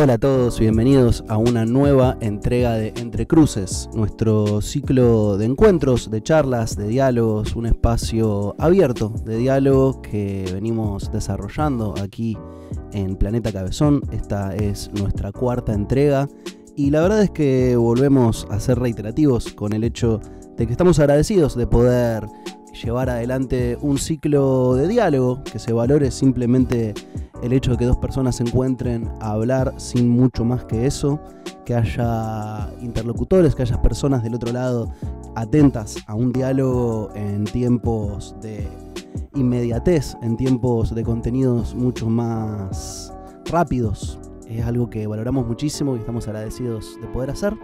Hola a todos y bienvenidos a una nueva entrega de Entre Cruces, nuestro ciclo de encuentros, de charlas, de diálogos, un espacio abierto de diálogo que venimos desarrollando aquí en Planeta Cabezón. Esta es nuestra cuarta entrega y la verdad es que volvemos a ser reiterativos con el hecho de que estamos agradecidos de poder llevar adelante un ciclo de diálogo que se valore simplemente el hecho de que dos personas se encuentren a hablar sin mucho más que eso, que haya interlocutores, que haya personas del otro lado atentas a un diálogo en tiempos de inmediatez, en tiempos de contenidos mucho más rápidos. Es algo que valoramos muchísimo y estamos agradecidos de poder hacer.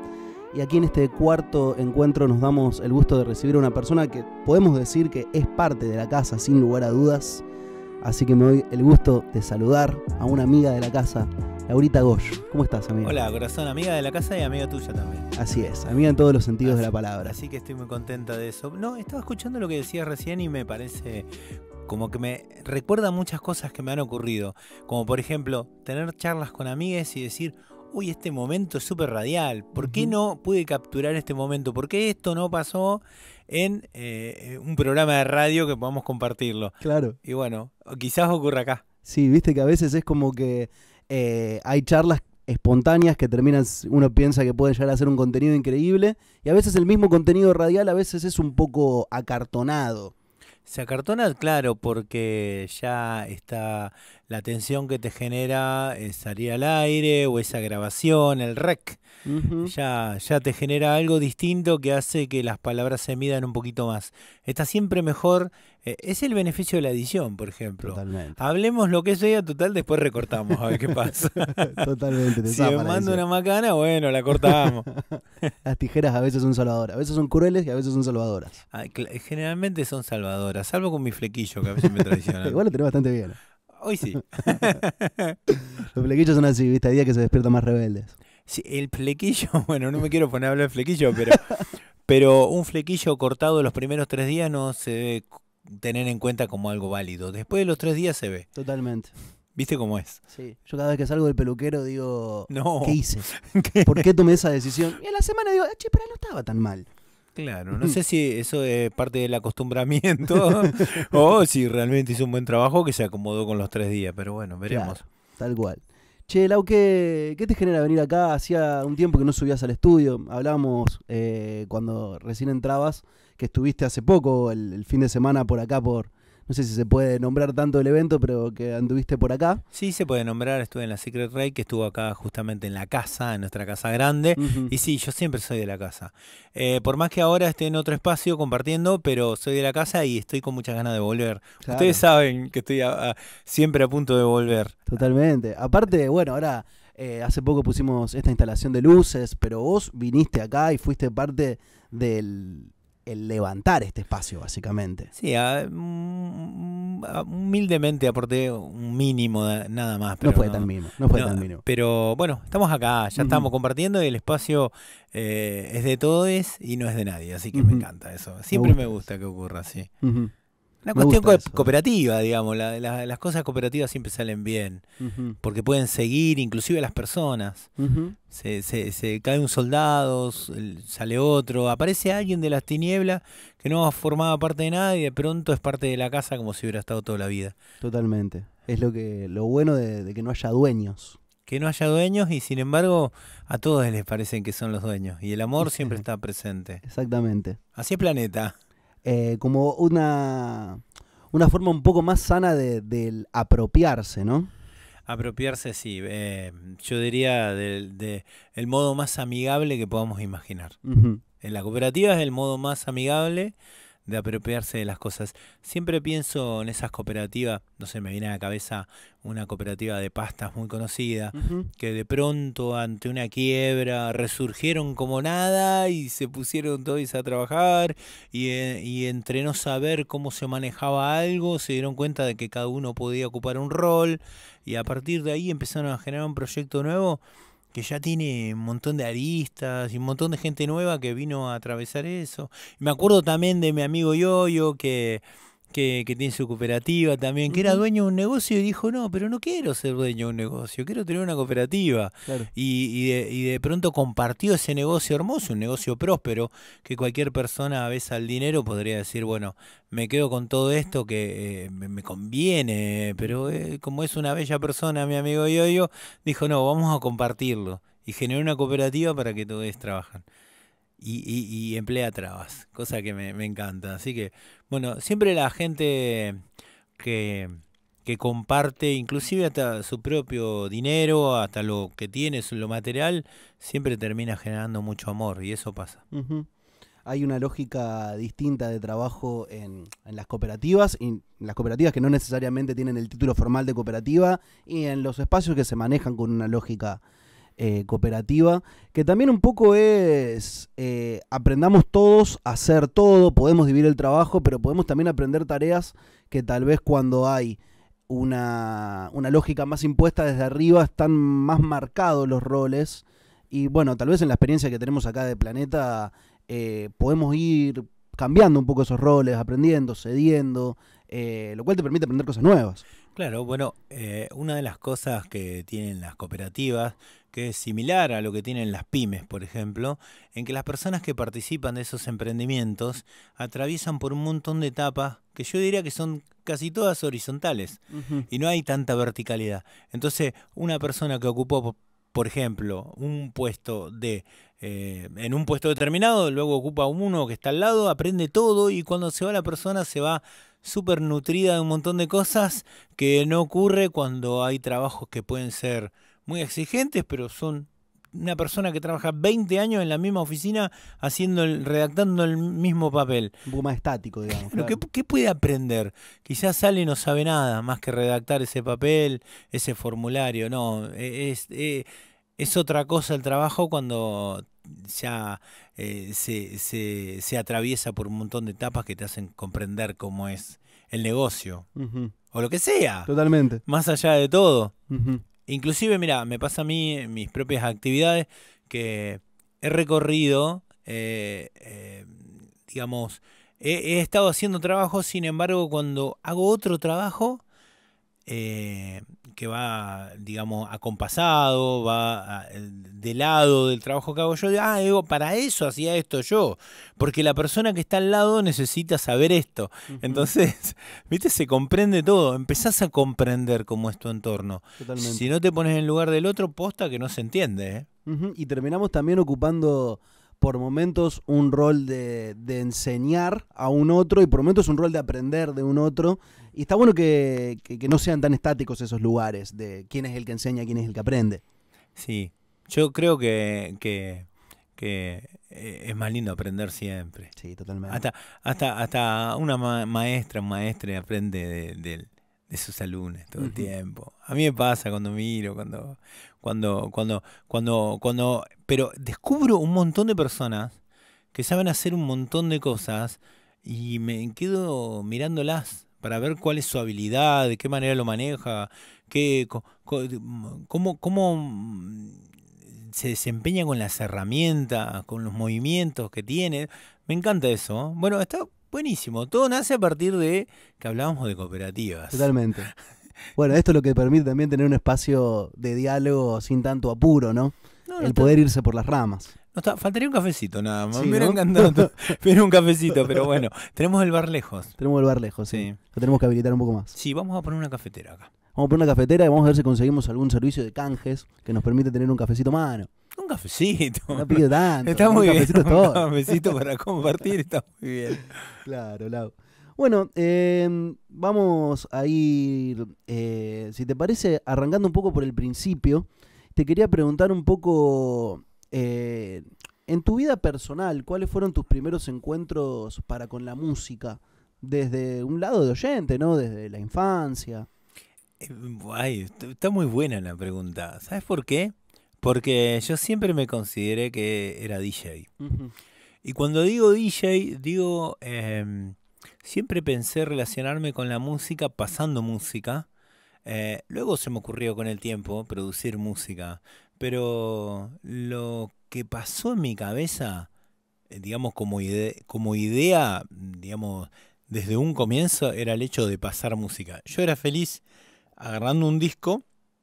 Y aquí en este cuarto encuentro nos damos el gusto de recibir a una persona que podemos decir que es parte de la casa, sin lugar a dudas Así que me doy el gusto de saludar a una amiga de la casa, Laurita Gosh. ¿Cómo estás, amiga? Hola, corazón, amiga de la casa y amiga tuya también. Así es, amiga en todos los sentidos de la palabra. Así que estoy muy contenta de eso. No, estaba escuchando lo que decías recién y me parece como que me recuerda muchas cosas que me han ocurrido. Como por ejemplo, tener charlas con amigas y decir, uy, este momento es súper radial. ¿Por qué no pude capturar este momento? ¿Por qué esto no pasó en eh, eh, un programa de radio que podamos compartirlo. Claro. Y bueno, quizás ocurra acá. Sí, viste que a veces es como que eh, hay charlas espontáneas que terminan, uno piensa que puede llegar a ser un contenido increíble, y a veces el mismo contenido radial a veces es un poco acartonado. Se acartona, claro, porque ya está la tensión que te genera salir al aire o esa grabación, el rec ya, ya te genera algo distinto que hace que las palabras se midan un poquito más. Está siempre mejor. Eh, es el beneficio de la edición, por ejemplo. Totalmente. Hablemos lo que sea, total, después recortamos, a ver qué pasa. Totalmente. si me mando una macana, bueno, la cortamos. las tijeras a veces son salvadoras. A veces son crueles y a veces son salvadoras. Ah, generalmente son salvadoras, salvo con mi flequillo, que a veces me traiciona. Igual lo tenés bastante bien. Hoy sí. Los flequillos son así, ¿viste? día que se despiertan más rebeldes el flequillo, bueno, no me quiero poner a hablar de flequillo, pero, pero un flequillo cortado los primeros tres días no se debe tener en cuenta como algo válido. Después de los tres días se ve. Totalmente. ¿Viste cómo es? Sí. Yo cada vez que salgo del peluquero digo, no. ¿qué hice? ¿Por qué tomé esa decisión? Y a la semana digo, che, pero no estaba tan mal. Claro, no sé si eso es parte del acostumbramiento o si realmente hizo un buen trabajo que se acomodó con los tres días, pero bueno, veremos. tal cual. Che, Lau, ¿qué, te genera venir acá? Hacía un tiempo que no subías al estudio. Hablábamos eh, cuando recién entrabas, que estuviste hace poco, el, fin de semana, por acá, por, no sé si se puede nombrar tanto el evento, pero que anduviste por acá. Sí, se puede nombrar, estuve en la Secret Ray, que estuvo acá justamente en la casa, en nuestra casa grande. Y sí, yo siempre soy de la casa. Eh, por más que ahora esté en otro espacio compartiendo, pero soy de la casa y estoy con muchas ganas de volver. Ustedes saben que estoy siempre a punto de volver. Totalmente. Aparte, bueno, ahora... Eh, hace poco pusimos esta instalación de luces, pero vos viniste acá y fuiste parte del, el levantar este espacio, básicamente. Sí, mm, mm, humildemente aporté un mínimo, nada más. Pero no fue mínimo, no fue mínimo. Pero bueno, estamos acá, ya estamos compartiendo y el espacio eh, es de todos y no es de nadie, así que me encanta eso. Siempre me gusta, que ocurra así. Una cuestión cooperativa, digamos. las cosas cooperativas siempre salen bien. Porque pueden seguir inclusive las personas. se, cae un soldado, sale otro. Aparece alguien de las tinieblas que no ha formaba parte de nadie y de pronto es parte de la casa como si hubiera estado toda la vida. Totalmente. Es lo, que, lo bueno de, de que no haya dueños. Que no haya dueños y sin embargo a todos les parecen que son los dueños. Y el amor siempre está presente. Exactamente. Así es planeta. Eh, como una, una forma un poco más sana del de apropiarse, ¿no? Apropiarse, sí. Eh, yo diría del de, modo más amigable que podamos imaginar. En la cooperativa es el modo más amigable de apropiarse de las cosas. Siempre pienso en esas cooperativas, no sé, me viene a la cabeza una cooperativa de pastas muy conocida, que de pronto ante una quiebra resurgieron como nada y se pusieron todos a trabajar y, eh, y entre no saber cómo se manejaba algo, se dieron cuenta de que cada uno podía ocupar un rol y a partir de ahí empezaron a generar un proyecto nuevo que ya tiene un montón de aristas y un montón de gente nueva que vino a atravesar eso. Me acuerdo también de mi amigo Yoyo que que, tiene su cooperativa también, que era dueño de un negocio y dijo, no, pero no quiero ser dueño de un negocio, quiero tener una cooperativa. Y, de, pronto compartió ese negocio hermoso, un negocio próspero, que cualquier persona a veces al dinero podría decir, bueno, me quedo con todo esto que eh, me, conviene, pero eh, como es una bella persona mi amigo Yoyo, dijo, no, vamos a compartirlo. Y generó una cooperativa para que todos trabajen y, emplea trabas, cosa que me, encanta. Así que, bueno, siempre la gente que, que comparte, inclusive hasta su propio dinero, hasta lo que tiene, lo material, siempre termina generando mucho amor y eso pasa. hay una lógica distinta de trabajo en, las cooperativas, y en las cooperativas que no necesariamente tienen el título formal de cooperativa, y en los espacios que se manejan con una lógica eh, cooperativa, que también un poco es eh, aprendamos todos a hacer todo, podemos dividir el trabajo, pero podemos también aprender tareas que tal vez cuando hay una, lógica más impuesta desde arriba están más marcados los roles. Y bueno, tal vez en la experiencia que tenemos acá de Planeta eh, podemos ir cambiando un poco esos roles, aprendiendo, cediendo, lo cual te permite aprender cosas nuevas. Claro, bueno, una de las cosas que tienen las cooperativas que es similar a lo que tienen las pymes, por ejemplo, en que las personas que participan de esos emprendimientos atraviesan por un montón de etapas que yo diría que son casi todas horizontales y no hay tanta verticalidad. Entonces, una persona que ocupó, por ejemplo, un puesto de eh, en un puesto determinado, luego ocupa uno que está al lado, aprende todo y cuando se va la persona se va súper nutrida de un montón de cosas que no ocurre cuando hay trabajos que pueden ser muy exigentes, pero son una persona que trabaja 20 años en la misma oficina haciendo el, redactando el mismo papel. Un poco más estático, digamos. ¿qué, puede aprender? Quizás sale y no sabe nada más que redactar ese papel, ese formulario. No, e, es, e, es, otra cosa el trabajo cuando ya eh, se, se, atraviesa por un montón de etapas que te hacen comprender cómo es el negocio. O lo que sea. Totalmente. Más allá de todo. Inclusive, mira, me pasa a mí mis propias actividades que he recorrido, eh, eh, digamos, he, estado haciendo trabajo, sin embargo, cuando hago otro trabajo, eh, que va, digamos, acompasado, va ah, de lado del trabajo que hago yo. Ah, digo, para eso hacía esto yo, porque la persona que está al lado necesita saber esto. Entonces, viste, se comprende todo, empezás a comprender cómo es tu entorno. Totalmente. Si no te pones en lugar del otro, posta que no se entiende. ¿eh? Y terminamos también ocupando por momentos un rol de, enseñar a un otro y por momentos un rol de aprender de un otro. Y está bueno que, no sean tan estáticos esos lugares de quién es el que enseña, quién es el que aprende. Sí, yo creo que, eh, es más lindo aprender siempre. Sí, totalmente. Hasta, hasta, una maestra, un maestre aprende de, sus alumnos todo el tiempo. A mí me pasa cuando miro, cuando, cuando, cuando, cuando, cuando. Pero descubro un montón de personas que saben hacer un montón de cosas y me quedo mirándolas para ver cuál es su habilidad, de qué manera lo maneja, qué, cómo, cómo mm, se desempeña con las herramientas, con los movimientos que tiene. Me encanta eso. ¿eh? Bueno, está buenísimo. Todo nace a partir de que hablábamos de cooperativas. Totalmente. Bueno, esto es lo que permite también tener un espacio de diálogo sin tanto apuro, ¿no? el poder irse por las ramas. faltaría un cafecito nada más. me hubiera encantado. un cafecito, pero bueno. Tenemos el bar lejos. Tenemos el bar lejos, sí. Lo tenemos que habilitar un poco más. Sí, vamos a poner una cafetera acá. Vamos a poner una cafetera y vamos a ver si conseguimos algún servicio de canjes que nos permite tener un cafecito mano. Un cafecito. No pido tanto. Está muy un bien. Cafecito un todo. cafecito para compartir, está muy bien. Claro, Lau. Bueno, em, vamos a ir, eh, si te parece, arrancando un poco por el principio. Te quería preguntar un poco, eh, en tu vida personal, ¿cuáles fueron tus primeros encuentros para con la música? Desde un lado de oyente, ¿no? Desde la infancia. Eh, mm, Ay, está muy buena la pregunta. ¿Sabes por qué? Porque yo siempre me consideré que era DJ. Y cuando digo DJ, digo... Em, siempre pensé relacionarme con la música pasando música. Eh, luego se me ocurrió con el tiempo producir música, pero lo que pasó en mi cabeza, eh, digamos, como, como idea, digamos, desde un comienzo era el hecho de pasar música. Yo era feliz agarrando un disco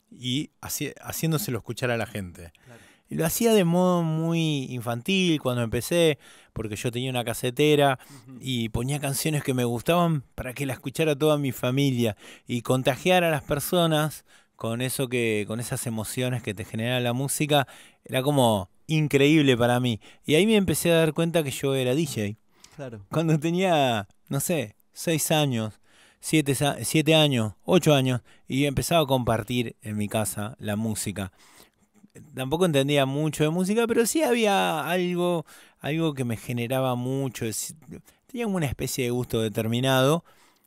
y haciéndoselo escuchar a la gente. lo hacía de modo muy infantil cuando empecé porque yo tenía una casetera y ponía canciones que me gustaban para que la escuchara toda mi familia y contagiar a las personas con eso que con esas emociones que te genera la música era como increíble para mí y ahí me empecé a dar cuenta que yo era DJ. Claro. Cuando tenía, no sé, seis años, siete, siete años, ocho años, y empezaba a compartir en mi casa la música tampoco entendía mucho de música, pero sí había algo, algo que me generaba mucho. tenía una especie de gusto determinado.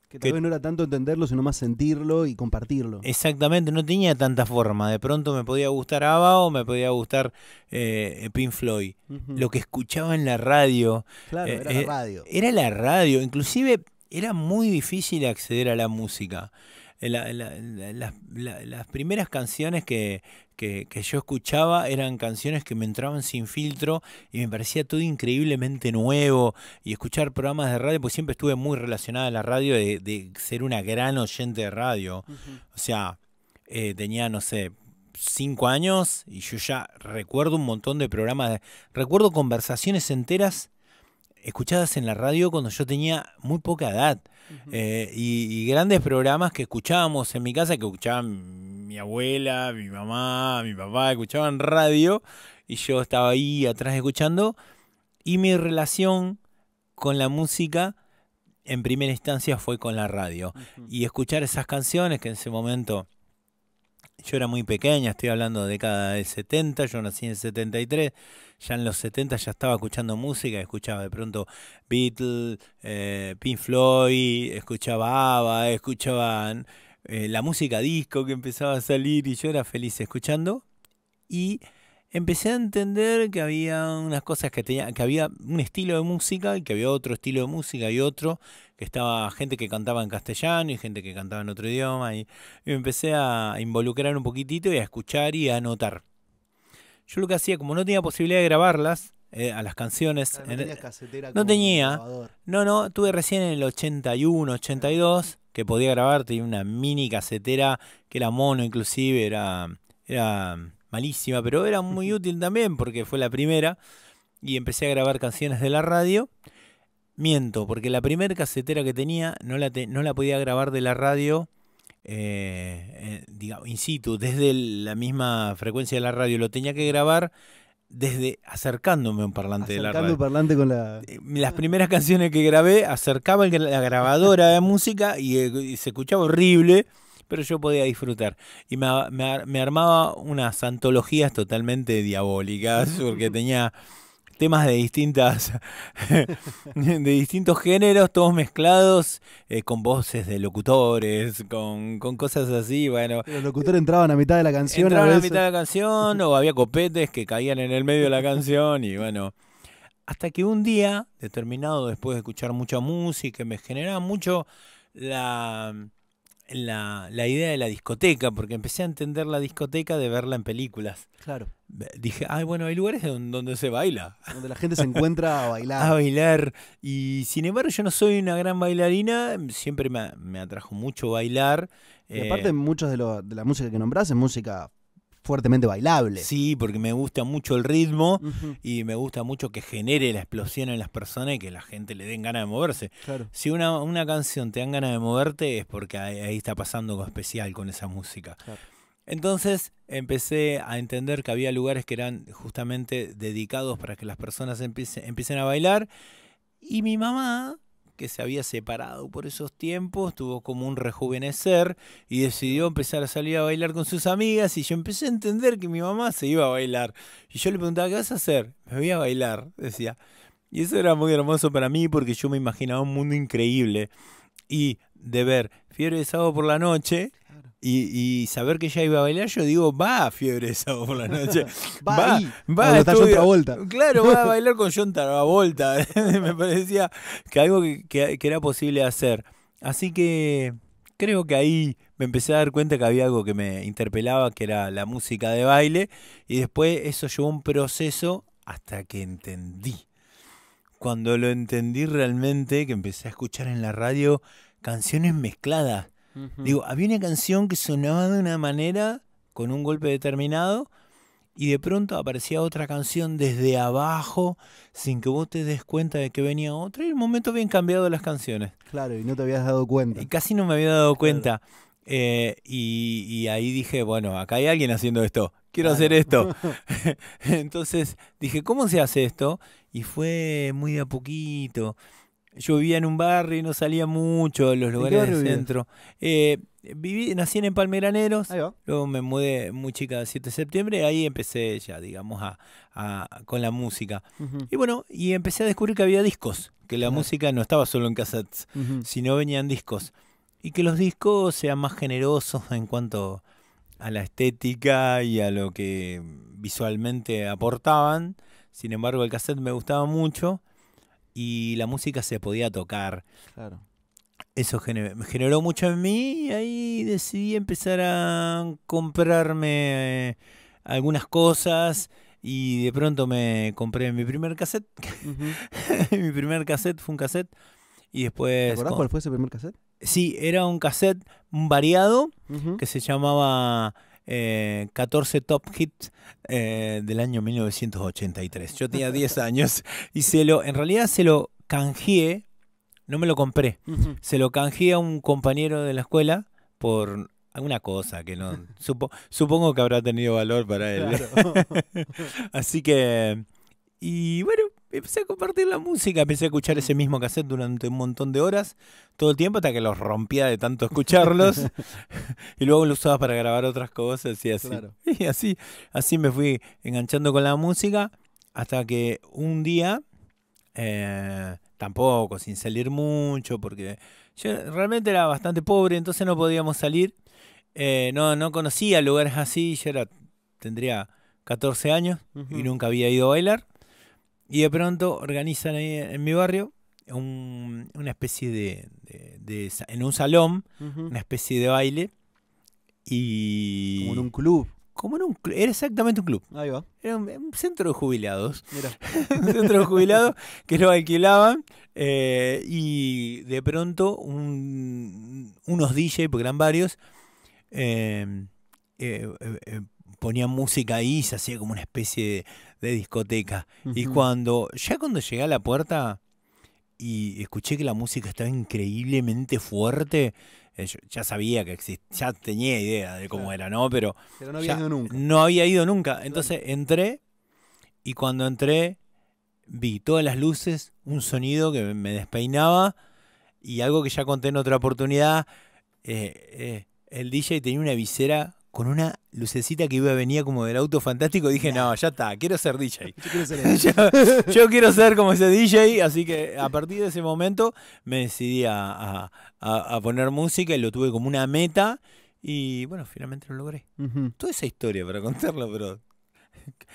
Que tal vez no era tanto entenderlo, sino más sentirlo y compartirlo. Exactamente, no tenía tanta forma. De pronto me podía gustar ABBA o me podía gustar eh, Pink Floyd. Lo que escuchaba en la radio. Claro, eh, era la eh, radio. Era la radio. Inclusive era muy difícil acceder a la música. las primeras canciones que, que, yo escuchaba eran canciones que me entraban sin filtro y me parecía todo increíblemente nuevo. Y escuchar programas de radio, pues siempre estuve muy relacionada a la radio, de, ser una gran oyente de radio. O sea, eh, tenía, no sé, cinco años y yo ya recuerdo un montón de programas. recuerdo conversaciones enteras escuchadas en la radio cuando yo tenía muy poca edad. Eh, y, y, grandes programas que escuchábamos en mi casa, que escuchaban mi abuela, mi mamá, mi papá escuchaban radio y yo estaba ahí atrás escuchando. Y mi relación con la música en primera instancia fue con la radio. Y escuchar esas canciones que en ese momento yo era muy pequeña, estoy hablando de década del 70, yo nací en 73, ya en los 70 ya estaba escuchando música, escuchaba de pronto Beatles, eh, Pink Floyd, escuchaba ABBA, escuchaban eh, la música disco que empezaba a salir y yo era feliz escuchando. Y empecé a entender que había unas cosas que tenía, que había un estilo de música y que había otro estilo de música y otro, que estaba gente que cantaba en castellano y gente que cantaba en otro idioma. Y, me empecé a involucrar un poquitito y a escuchar y a anotar. Yo lo que hacía, como no tenía posibilidad de grabarlas, eh, a las canciones. no, no tenía. No, no, tuve recién en el 81, 82 que podía grabar, tenía una mini casetera que era mono inclusive, era, era malísima, pero era muy útil también porque fue la primera y empecé a grabar canciones de la radio. Miento, porque la primera casetera que tenía no la, no la podía grabar de la radio, eh, eh, digamos, in situ, desde la misma frecuencia de la radio, lo tenía que grabar desde acercándome a un parlante de la radio. Un parlante con la... Eh, las primeras canciones que grabé, acercaba la grabadora de música eh, y, se escuchaba horrible, pero yo podía disfrutar. Y me, me armaba unas antologías totalmente diabólicas, porque tenía temas de distintas de distintos géneros, todos mezclados, eh, con voces de locutores, con, cosas así, bueno. Los locutores entraban a mitad de la canción. Entraban a, mitad de la canción, o había copetes que caían en el medio de la canción, y bueno. Hasta que un día, determinado, después de escuchar mucha música, me generaba mucho la la, idea de la discoteca, porque empecé a entender la discoteca de verla en películas. Claro. Dije, ay, bueno, hay lugares donde se baila. Donde la gente se encuentra a bailar. a bailar. Y sin embargo, yo no soy una gran bailarina, siempre me, atrajo mucho bailar. aparte, eh, muchos de, lo, de la música que nombras es música fuertemente bailable. Sí, porque me gusta mucho el ritmo y me gusta mucho que genere la explosión en las personas y que la gente le den ganas de moverse. Claro. Si una, una canción te dan ganas de moverte es porque ahí, está pasando algo especial con esa música. Entonces empecé a entender que había lugares que eran justamente dedicados para que las personas empiecen a bailar. Y mi mamá que se había separado por esos tiempos, tuvo como un rejuvenecer y decidió empezar a salir a bailar con sus amigas y yo empecé a entender que mi mamá se iba a bailar. Y yo le preguntaba, ¿qué vas a hacer? Me voy a bailar, decía. Y eso era muy hermoso para mí porque yo me imaginaba un mundo increíble. Y de ver Fiebre de Sábado por la Noche y, saber que ella iba a bailar, yo digo, va a fiebre esa por la noche. va, va, a John Claro, va a bailar con John Travolta. Me parecía que algo que, que era posible hacer. Así que creo que ahí me empecé a dar cuenta que había algo que me interpelaba, que era la música de baile, y después eso llevó un proceso hasta que entendí. Cuando lo entendí realmente, que empecé a escuchar en la radio canciones mezcladas, Digo, había una canción que sonaba de una manera, con un golpe determinado, y de pronto aparecía otra canción desde abajo, sin que vos te des cuenta de que venía otra, y en un momento habían cambiado las canciones. Claro, y no te habías dado cuenta. Y casi no me había dado cuenta. Eh, y, ahí dije, bueno, acá hay alguien haciendo esto, quiero hacer esto. Entonces dije, ¿cómo se hace esto? Y fue muy de a poquito yo vivía en un barrio y no salía mucho de los lugares del centro. Eh, viví, nací en Palmeraneros, luego me mudé muy chica el 7 de septiembre, y ahí empecé ya, digamos, a, a con la música. Y bueno, y empecé a descubrir que había discos, que la música no estaba solo en cassettes, sino venían discos. Y que los discos sean más generosos en cuanto a la estética y a lo que visualmente aportaban. Sin embargo, el cassette me gustaba mucho y la música se podía tocar. Claro. Eso generó, generó mucho en mí y ahí decidí empezar a comprarme eh, algunas cosas y de pronto me compré mi primer cassette. mi primer cassette fue un cassette y después... ¿Te cuál fue ese primer cassette? Sí, era un cassette variado que se llamaba eh, 14 top hits eh, del año 1983. Yo tenía 10 años y se lo, en realidad se lo canjeé, no me lo compré, se lo canjeé a un compañero de la escuela por alguna cosa que no supo, supongo que habrá tenido valor para él. Así que y bueno, empecé a compartir la música, empecé a escuchar ese mismo cassette durante un montón de horas, todo el tiempo, hasta que los rompía de tanto escucharlos. y luego lo usaba para grabar otras cosas y así. Y así, me fui enganchando con la música hasta que un día, eh, tampoco, sin salir mucho, porque yo realmente era bastante pobre, entonces no podíamos salir. Eh, no, no conocía lugares así, yo era, tendría 14 años y nunca había ido a bailar. Y de pronto organizan ahí en mi barrio una especie de, En un salón, una especie de baile. Y. Como en un club. Como en un club. Era exactamente un club. Ahí va. Era un, centro de jubilados. un centro de jubilados que lo alquilaban. Eh, y de pronto, unos DJ, porque eran varios, eh, eh, ponían música ahí y se hacía como una especie de de discoteca. Y cuando, ya cuando llegué a la puerta y escuché que la música estaba increíblemente fuerte, eh, ya sabía que existía, ya tenía idea de cómo era, ¿no? Pero, no había ido nunca. Entonces entré y cuando entré vi todas las luces, un sonido que me despeinaba y algo que ya conté en otra oportunidad, eh, eh, el DJ tenía una visera con una lucecita que iba venía como del auto fantástico, dije, no, ya está, quiero ser DJ. yo, quiero ser quiero ser como ese DJ, así que a partir de ese momento me decidí a, poner música y lo tuve como una meta y bueno, finalmente lo logré. Toda esa historia para contarlo... pero...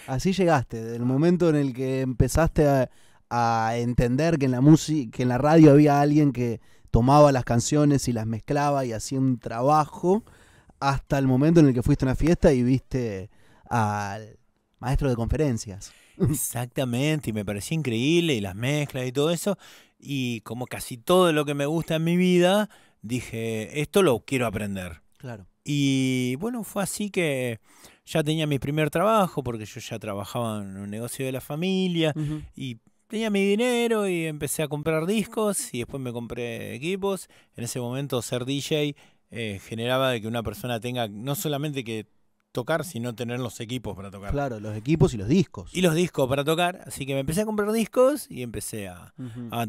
Así llegaste, del momento en el que empezaste a, entender que en la música, que en la radio había alguien que tomaba las canciones y las mezclaba y hacía un trabajo hasta el momento en el que fuiste a una fiesta y viste al maestro de conferencias. Exactamente, y me pareció increíble, y las mezclas y todo eso. Y como casi todo lo que me gusta en mi vida, dije, esto lo quiero aprender. Claro. Y bueno, fue así que ya tenía mi primer trabajo, porque yo ya trabajaba en un negocio de la familia, y tenía mi dinero y empecé a comprar discos, y después me compré equipos. En ese momento ser DJ eh, generaba de que una persona tenga no solamente que tocar, sino tener los equipos para tocar. Claro, los equipos y los discos. Y los discos para tocar. Así que me empecé a comprar discos y empecé a,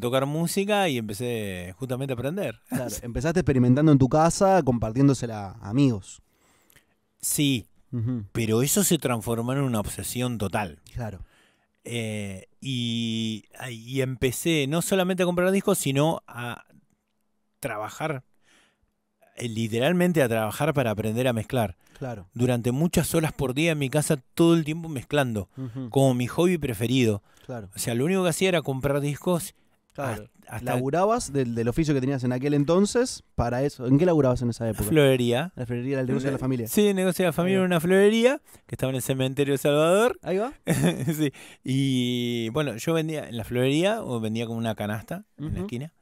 tocar música y empecé justamente a aprender. empezaste experimentando en tu casa, compartiéndosela a amigos. Sí, pero eso se transformó en una obsesión total. Claro. Eh, y, y empecé no solamente a comprar discos, sino a trabajar eh, literalmente a trabajar para aprender a mezclar. Claro. Durante muchas horas por día en mi casa, todo el tiempo mezclando, como mi hobby preferido. Claro. O sea, lo único que hacía era comprar discos. Claro. ¿Laburabas del, oficio que tenías en aquel entonces para eso? ¿En qué laburabas en esa época? florería. La florería era el negocio de la familia. Sí, el negocio de la familia era una florería que estaba en el cementerio de Salvador. Ahí va. sí. Y bueno, yo vendía en la florería o vendía como una canasta en la esquina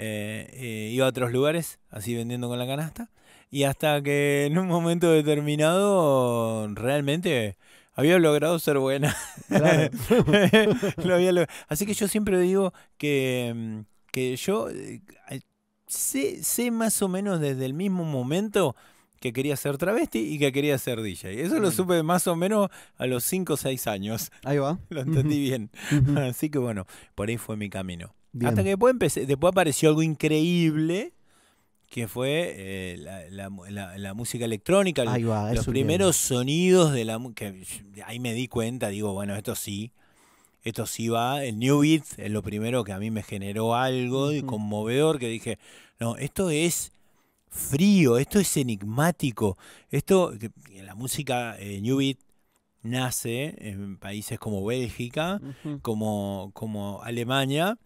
eh, iba a otros lugares, así vendiendo con la canasta. Y hasta que en un momento determinado realmente había logrado ser buena. Así que yo siempre digo que, mm, yo eh, eh, sé, más o menos desde el mismo momento que quería ser travesti y que quería ser DJ. Eso lo supe más o menos a los 5 o 6 años. Ahí va. Lo entendí bien. Así que bueno, por ahí fue mi camino. Hasta que después, apareció algo increíble que fue eh, la, música electrónica, los primeros sonidos de la música, ahí me di cuenta, digo, bueno, esto sí, esto sí va, el New Beat es lo primero que a mí me generó algo conmovedor, que dije, no, esto es frío, esto es enigmático, esto, la música eh, New Beat nace en países como Bélgica, como Alemania,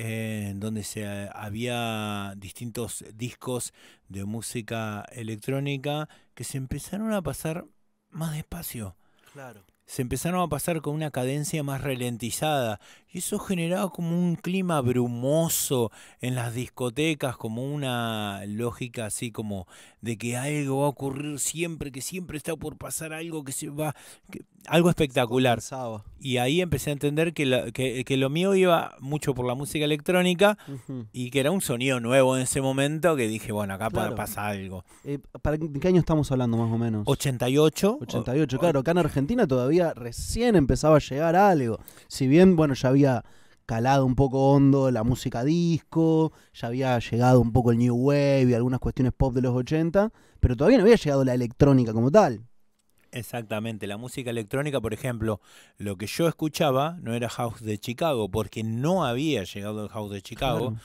eh, ...en donde se eh, había distintos discos de música electrónica que se empezaron a pasar más despacio. Claro. Se empezaron a pasar con una cadencia más ralentizada y eso generaba como un clima brumoso en las discotecas, como una lógica así como de que algo va a ocurrir siempre, que siempre está por pasar algo que se va... algo espectacular. Y ahí empecé a entender que, lo mío iba mucho por la música electrónica y que era un sonido nuevo en ese momento que dije, bueno, acá eh, para pasa algo. ¿Para qué año estamos hablando más o menos? 88. 88, claro. Acá en Argentina todavía recién empezaba a llegar algo. Si bien, bueno, ya había había calado un poco hondo la música disco, ya había llegado un poco el New Wave y algunas cuestiones pop de los 80, pero todavía no había llegado la electrónica como tal. Exactamente, la música electrónica, por ejemplo, lo que yo escuchaba no era House de Chicago, porque no había llegado el House de Chicago.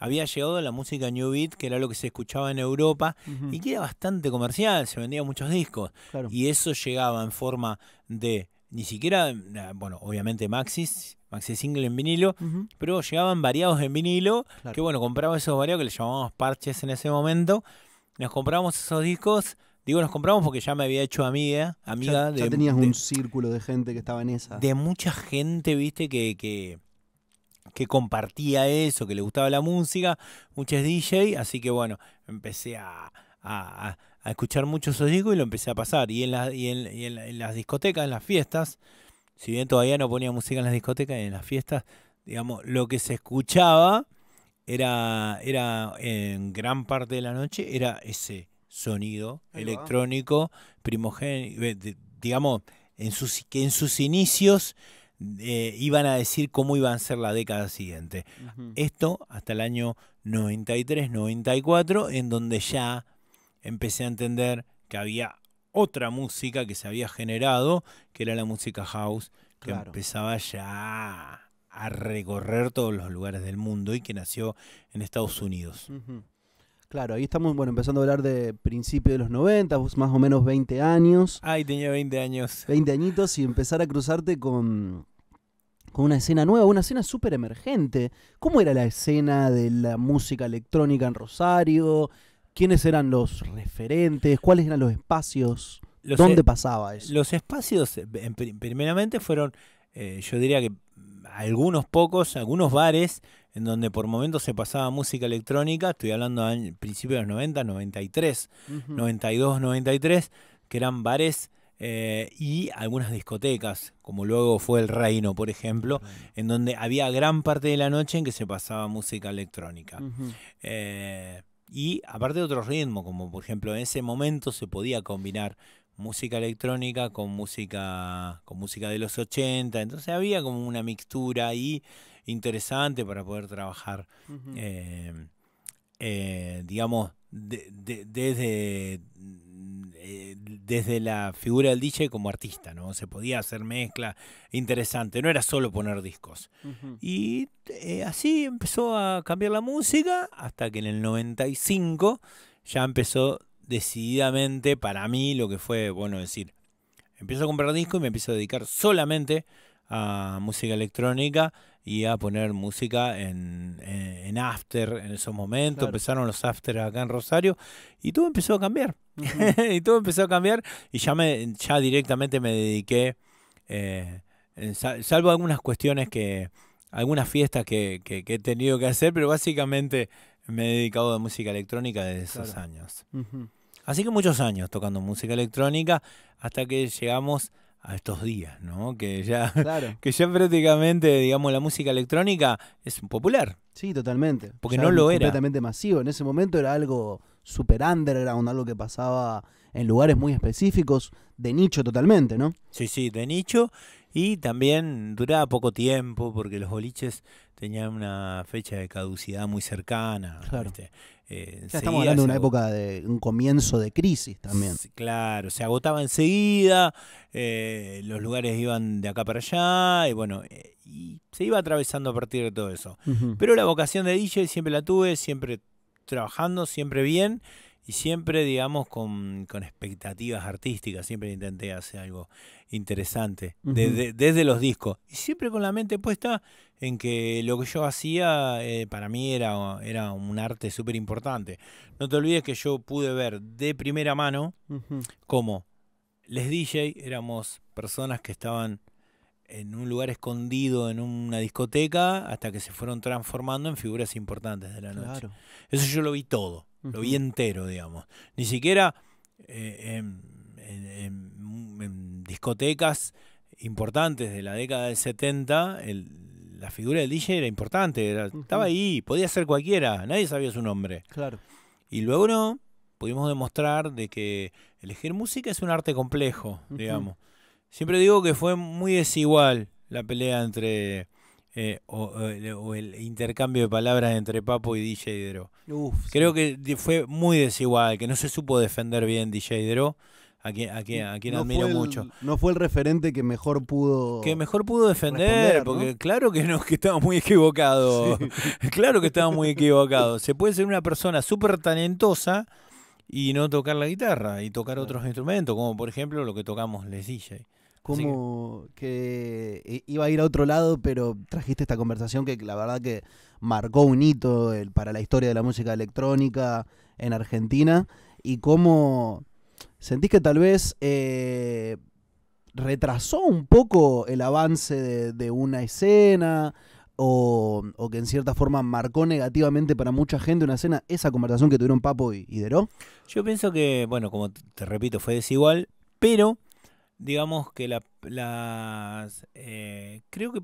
Había llegado la música New Beat, que era lo que se escuchaba en Europa y que era bastante comercial, se vendían muchos discos. Y eso llegaba en forma de, ni siquiera, bueno, obviamente Maxis, maxi single en vinilo, pero llegaban variados en vinilo, que bueno, compraba esos variados que le llamábamos parches en ese momento, nos comprábamos esos discos, digo nos compramos porque ya me había hecho amiga, amiga ya, tenías un círculo de gente que estaba en esa. De mucha gente, viste, que, que, que compartía eso, que le gustaba la música, muchos DJ, así que bueno, empecé a, a, a escuchar mucho esos discos y lo empecé a pasar, y en, la, y en, y en las discotecas, en las fiestas, si bien todavía no ponía música en las discotecas y en las fiestas, digamos, lo que se escuchaba era, era en gran parte de la noche, era ese sonido electrónico primogénico. Eh, digamos, en sus, que en sus inicios eh, iban a decir cómo iban a ser la década siguiente. Esto hasta el año 93, 94, en donde ya empecé a entender que había otra música que se había generado, que era la música house, que empezaba ya a recorrer todos los lugares del mundo y que nació en Estados Unidos. Claro, ahí estamos bueno, empezando a hablar de principios de los 90, más o menos 20 años. Ay, tenía 20 años. 20 añitos y empezar a cruzarte con, con una escena nueva, una escena súper emergente. ¿Cómo era la escena de la música electrónica en Rosario? ¿Quiénes eran los referentes? ¿Cuáles eran los espacios? ¿Dónde e- pasaba eso? Los espacios, eh, primeramente, fueron, eh, yo diría que algunos pocos, algunos bares en donde por momentos se pasaba música electrónica, estoy hablando de principio de los 90, 93, 92, 93, que eran bares eh, y algunas discotecas, como luego fue el Reino, por ejemplo, en donde había gran parte de la noche en que se pasaba música electrónica y aparte de otros ritmos, como por ejemplo en ese momento se podía combinar música electrónica con música con música de los 80, entonces había como una mixtura ahí interesante para poder trabajar, eh, eh, digamos, de, desde, eh, desde la figura del DJ como artista, ¿no? Se podía hacer mezcla interesante, no era solo poner discos. Y eh, así empezó a cambiar la música hasta que en el 95 ya empezó decididamente para mí lo que fue, bueno, decir, empiezo a comprar discos y me empiezo a dedicar solamente a música electrónica y a poner música en, eh, en, after en esos momentos. Empezaron los after acá en Rosario y todo empezó a cambiar. y todo empezó a cambiar y ya, me, ya directamente me dediqué, eh, salvo algunas cuestiones que, algunas fiestas que, que, he tenido que hacer, pero básicamente me he dedicado a música electrónica desde esos años. Así que muchos años tocando música electrónica hasta que llegamos a estos días, ¿no? Que ya, que ya prácticamente, digamos, la música electrónica es popular. Sí, totalmente. Porque no lo era. Completamente masivo. En ese momento era algo super underground, algo que pasaba en lugares muy específicos, de nicho totalmente, ¿no? Sí, sí, de nicho. Y también duraba poco tiempo porque los boliches tenían una fecha de caducidad muy cercana. Claro. Eh, estamos hablando de una época de un comienzo de crisis también. Claro, se agotaba enseguida, eh, los lugares iban de acá para allá, y bueno, eh, y se iba atravesando a partir de todo eso. Pero la vocación de DJ siempre la tuve, siempre trabajando, siempre bien y siempre, digamos, con, expectativas artísticas, siempre intenté hacer algo interesante, desde, desde, los discos, y siempre con la mente puesta en que lo que yo hacía eh, para mí era, era un arte súper importante. No te olvides que yo pude ver de primera mano cómo les DJ éramos personas que estaban en un lugar escondido en una discoteca hasta que se fueron transformando en figuras importantes de la noche. Eso yo lo vi todo. Lo vi entero, digamos. Ni siquiera eh, en, discotecas importantes de la década del 70, la figura del DJ era importante. Estaba ahí, podía ser cualquiera, nadie sabía su nombre. Claro. Y luego no, pudimos demostrar de que elegir música es un arte complejo, digamos. Siempre digo que fue muy desigual la pelea entre eh, o, el intercambio de palabras entre Papo y DJ Dero. Creo que fue muy desigual, que no se supo defender bien DJ Dero, A quien, a quien, admiro mucho. No fue el referente que mejor pudo. Que mejor pudo defender, porque claro que no, que estaba muy equivocado. claro que estaba muy equivocado. Se puede ser una persona súper talentosa y no tocar la guitarra y tocar otros instrumentos, como por ejemplo lo que tocamos les DJ como que... iba a ir a otro lado, pero trajiste esta conversación que la verdad que marcó un hito para la historia de la música electrónica en Argentina y cómo sentís que tal vez eh, retrasó un poco el avance de, una escena o, que en cierta forma marcó negativamente para mucha gente una escena, esa conversación que tuvieron Papo y, y Yo pienso que, bueno, como te repito, fue desigual, pero digamos que la, las... Eh, creo que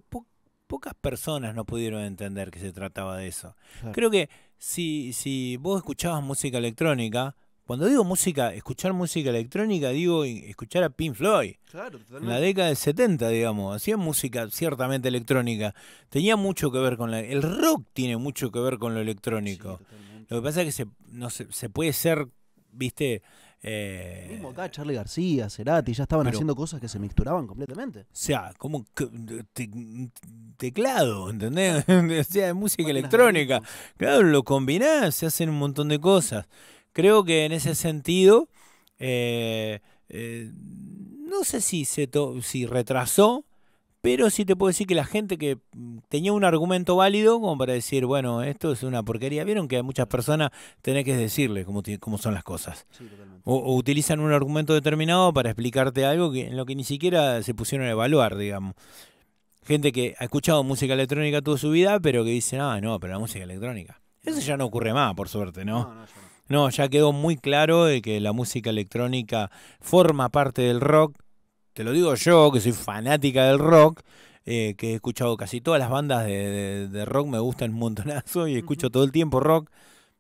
pocas personas no pudieron entender que se trataba de eso. Creo que si, si vos escuchabas música electrónica, cuando digo música, escuchar música electrónica, digo escuchar a Pink Floyd. Claro, En la década del 70, digamos, Hacía música ciertamente electrónica. Tenía mucho que ver con la... El rock tiene mucho que ver con lo electrónico. lo que pasa es que se, no se puede ser, viste, eh, mismo acá Charlie García, Cerati, ya estaban haciendo cosas que se mixturaban completamente. O sea, como teclado, ¿entendés? o sea, música electrónica. Claro, lo combinás, se hacen un montón de cosas. Creo que en ese sentido, eh, eh, no sé si, se si retrasó pero sí te puedo decir que la gente que mm, tenía un argumento válido como para decir, bueno, esto es una porquería, vieron que hay muchas personas tenés que decirle cómo, son las cosas. o, utilizan un argumento determinado para explicarte algo que, en lo que ni siquiera se pusieron a evaluar, digamos. Gente que ha escuchado música electrónica toda su vida, pero que dice, ah, no, pero la música electrónica. Eso ya no ocurre más, por suerte, ¿no? No, ya no. no ya quedó muy claro de que la música electrónica forma parte del rock te lo digo yo, que soy fanática del rock, eh, que he escuchado casi todas las bandas de, rock, me gustan un montonazo y escucho todo el tiempo rock.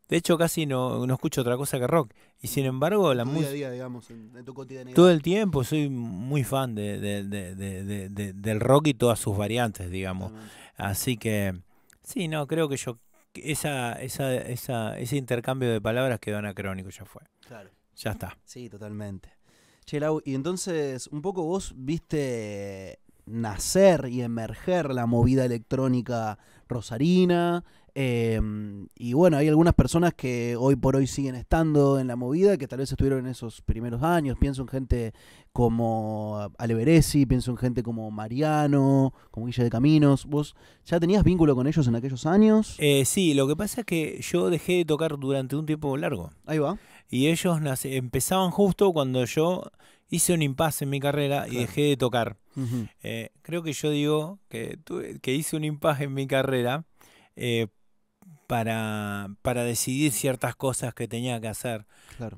De hecho, casi no, escucho otra cosa que rock. Y sin embargo, la música... digamos, en, tu Todo el tiempo soy muy fan de, del rock y todas sus variantes, digamos. Así que, sí, no, creo que yo... Esa, esa, ese intercambio de palabras quedó anacrónico, ya fue. Claro. Ya está. Sí, totalmente. Che, y entonces un poco vos viste nacer y emerger la movida electrónica rosarina. Em, y bueno, hay algunas personas que hoy por hoy siguen estando en la movida, que tal vez estuvieron en esos primeros años. Pienso en gente como Aleveresi, pienso en gente como Mariano, como Guilla de Caminos. ¿Vos ya tenías vínculo con ellos en aquellos años? Eh, sí, lo que pasa es que yo dejé de tocar durante un tiempo largo. Ahí va y ellos empezaban justo cuando yo hice un impasse en mi carrera y dejé de tocar. Eh, creo que yo digo que, que hice un impasse en mi carrera eh, para, decidir ciertas cosas que tenía que hacer.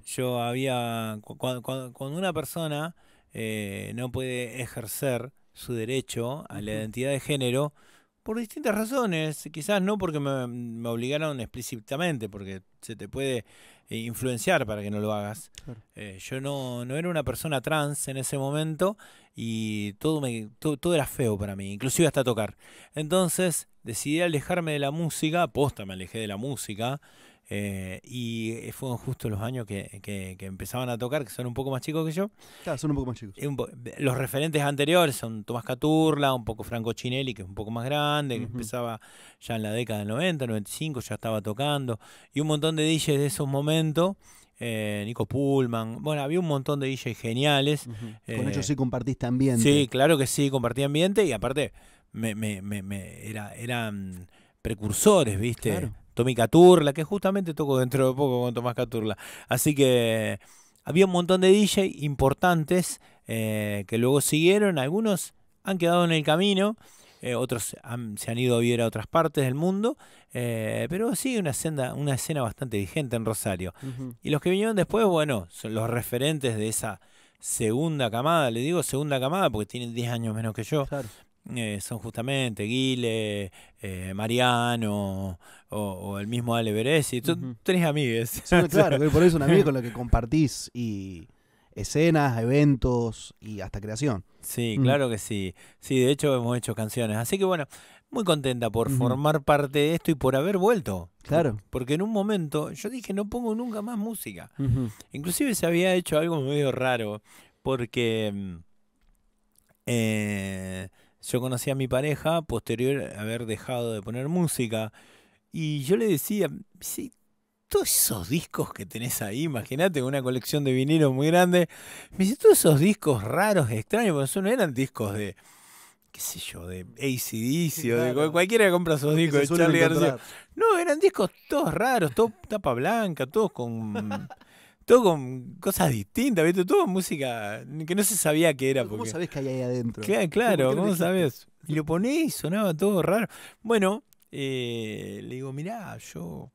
Yo había, cuando, una persona eh, no puede ejercer su derecho a la identidad de género, por distintas razones, quizás no porque me obligaron explícitamente, porque se te puede e influenciar para que no lo hagas. Eh, yo no, no era una persona trans en ese momento y todo, me, todo, todo, era feo para mí, inclusive hasta tocar. Entonces decidí alejarme de la música, posta me alejé de la música, eh, y eh, fueron justo los años que, empezaban a tocar, que son un poco más chicos que yo. Claro, son un poco más chicos. Eh, los referentes anteriores son Tomás Caturla, un poco Franco Chinelli, que es un poco más grande, que empezaba ya en la década del 90, 95, ya estaba tocando. Y un montón de DJs de esos momentos Nico Pullman, bueno, había un montón de DJs geniales. Con ellos sí compartiste ambiente. Sí, claro que sí, compartí ambiente y aparte me, me, me, era, eran precursores, ¿viste? Claro. Tommy Caturla, que justamente toco dentro de poco con Tomás Caturla. Así que había un montón de DJ importantes eh, que luego siguieron, algunos han quedado en el camino. Eh, otros se han ido a vivir a otras partes del mundo, eh, pero sigue una, senda, una escena bastante vigente en Rosario. Y los que vinieron después, bueno, son los referentes de esa segunda camada, le digo segunda camada porque tienen 10 años menos que yo, eh, son justamente Guile, eh, Mariano o, el mismo Ale Beresi. Tú amigues. claro, por eso es un amigo con la que compartís y escenas, eventos y hasta creación. Sí, claro que sí. Sí, de hecho hemos hecho canciones. Así que bueno, muy contenta por formar parte de esto y por haber vuelto. Claro. Porque en un momento yo dije no pongo nunca más música. Inclusive se había hecho algo medio raro porque mm, eh, yo conocí a mi pareja posterior a haber dejado de poner música y yo le decía, sí, todos esos discos que tenés ahí, imagínate una colección de vinilos muy grande, me dice, todos esos discos raros, extraños, porque eso no eran discos de, qué sé yo, de ACDC o de cualquiera que compra esos discos de Charlie No, eran discos todos raros, todo tapa blanca, todos con todo con cosas distintas, ¿viste? Todo música que no se sabía que era. Porque... ¿Cómo sabés que hay ahí adentro? Claro, claro ¿cómo, sabés? Y lo ponés y sonaba todo raro. Bueno, eh, le digo, mirá, yo,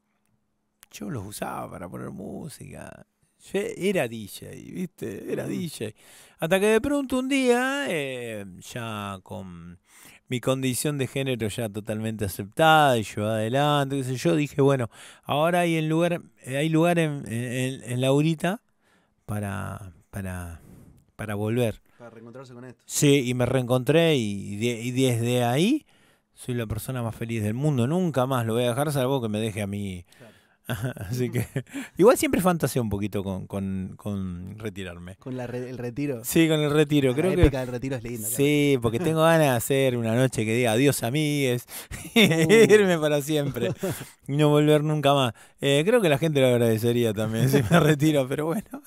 yo los usaba para poner música. Yo era DJ, ¿viste? Era mm. DJ. Hasta que de pronto un día, eh, ya con mi condición de género ya totalmente aceptada y yo adelante, qué sé yo, dije, bueno, ahora hay, en lugar, eh, hay lugar en, en, Laurita para, para, para volver. Para reencontrarse con esto. Sí, y me reencontré y, desde ahí soy la persona más feliz del mundo. Nunca más lo voy a dejar, salvo que me deje a mí. Así que igual siempre fantaseo un poquito con, retirarme. Con la el retiro. Sí, con el retiro. La Creo épica del retiro es linda. Sí, porque tengo ganas de hacer una noche que diga adiós a mí es irme para siempre. no volver nunca más. Eh, creo que la gente lo agradecería también si me retiro, pero bueno.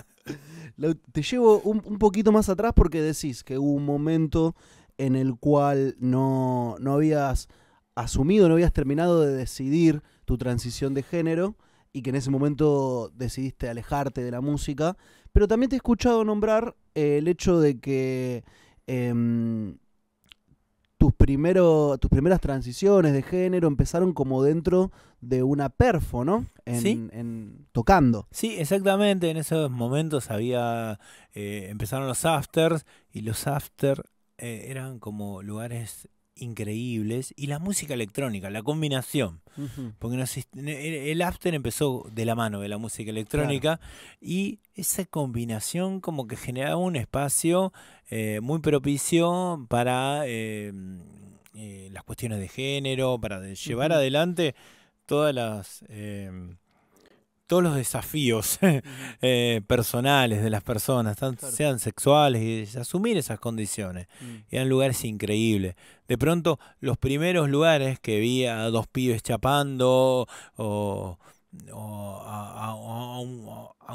Te llevo un, poquito más atrás porque decís que hubo un momento en el cual no habías asumido, no habías terminado de decidir tu transición de género y que en ese momento decidiste alejarte de la música, pero también te he escuchado nombrar eh, el hecho de que em, tus, tus primeras transiciones de género empezaron como dentro de una perfo, ¿no? En, ¿Sí? tocando. Sí, exactamente. En esos momentos había. Eh, empezaron los afters y los afters eh, eran como lugares increíbles y la música electrónica, la combinación. Porque el after empezó de la mano de la música electrónica y esa combinación como que generaba un espacio eh, muy propicio para em, eh, las cuestiones de género, para llevar adelante todas las... Em, todos los desafíos eh, personales de las personas, sean sexuales, y asumir esas condiciones. Mm. Eran lugares increíbles. De pronto, los primeros lugares que vi a dos pibes chapando o, a,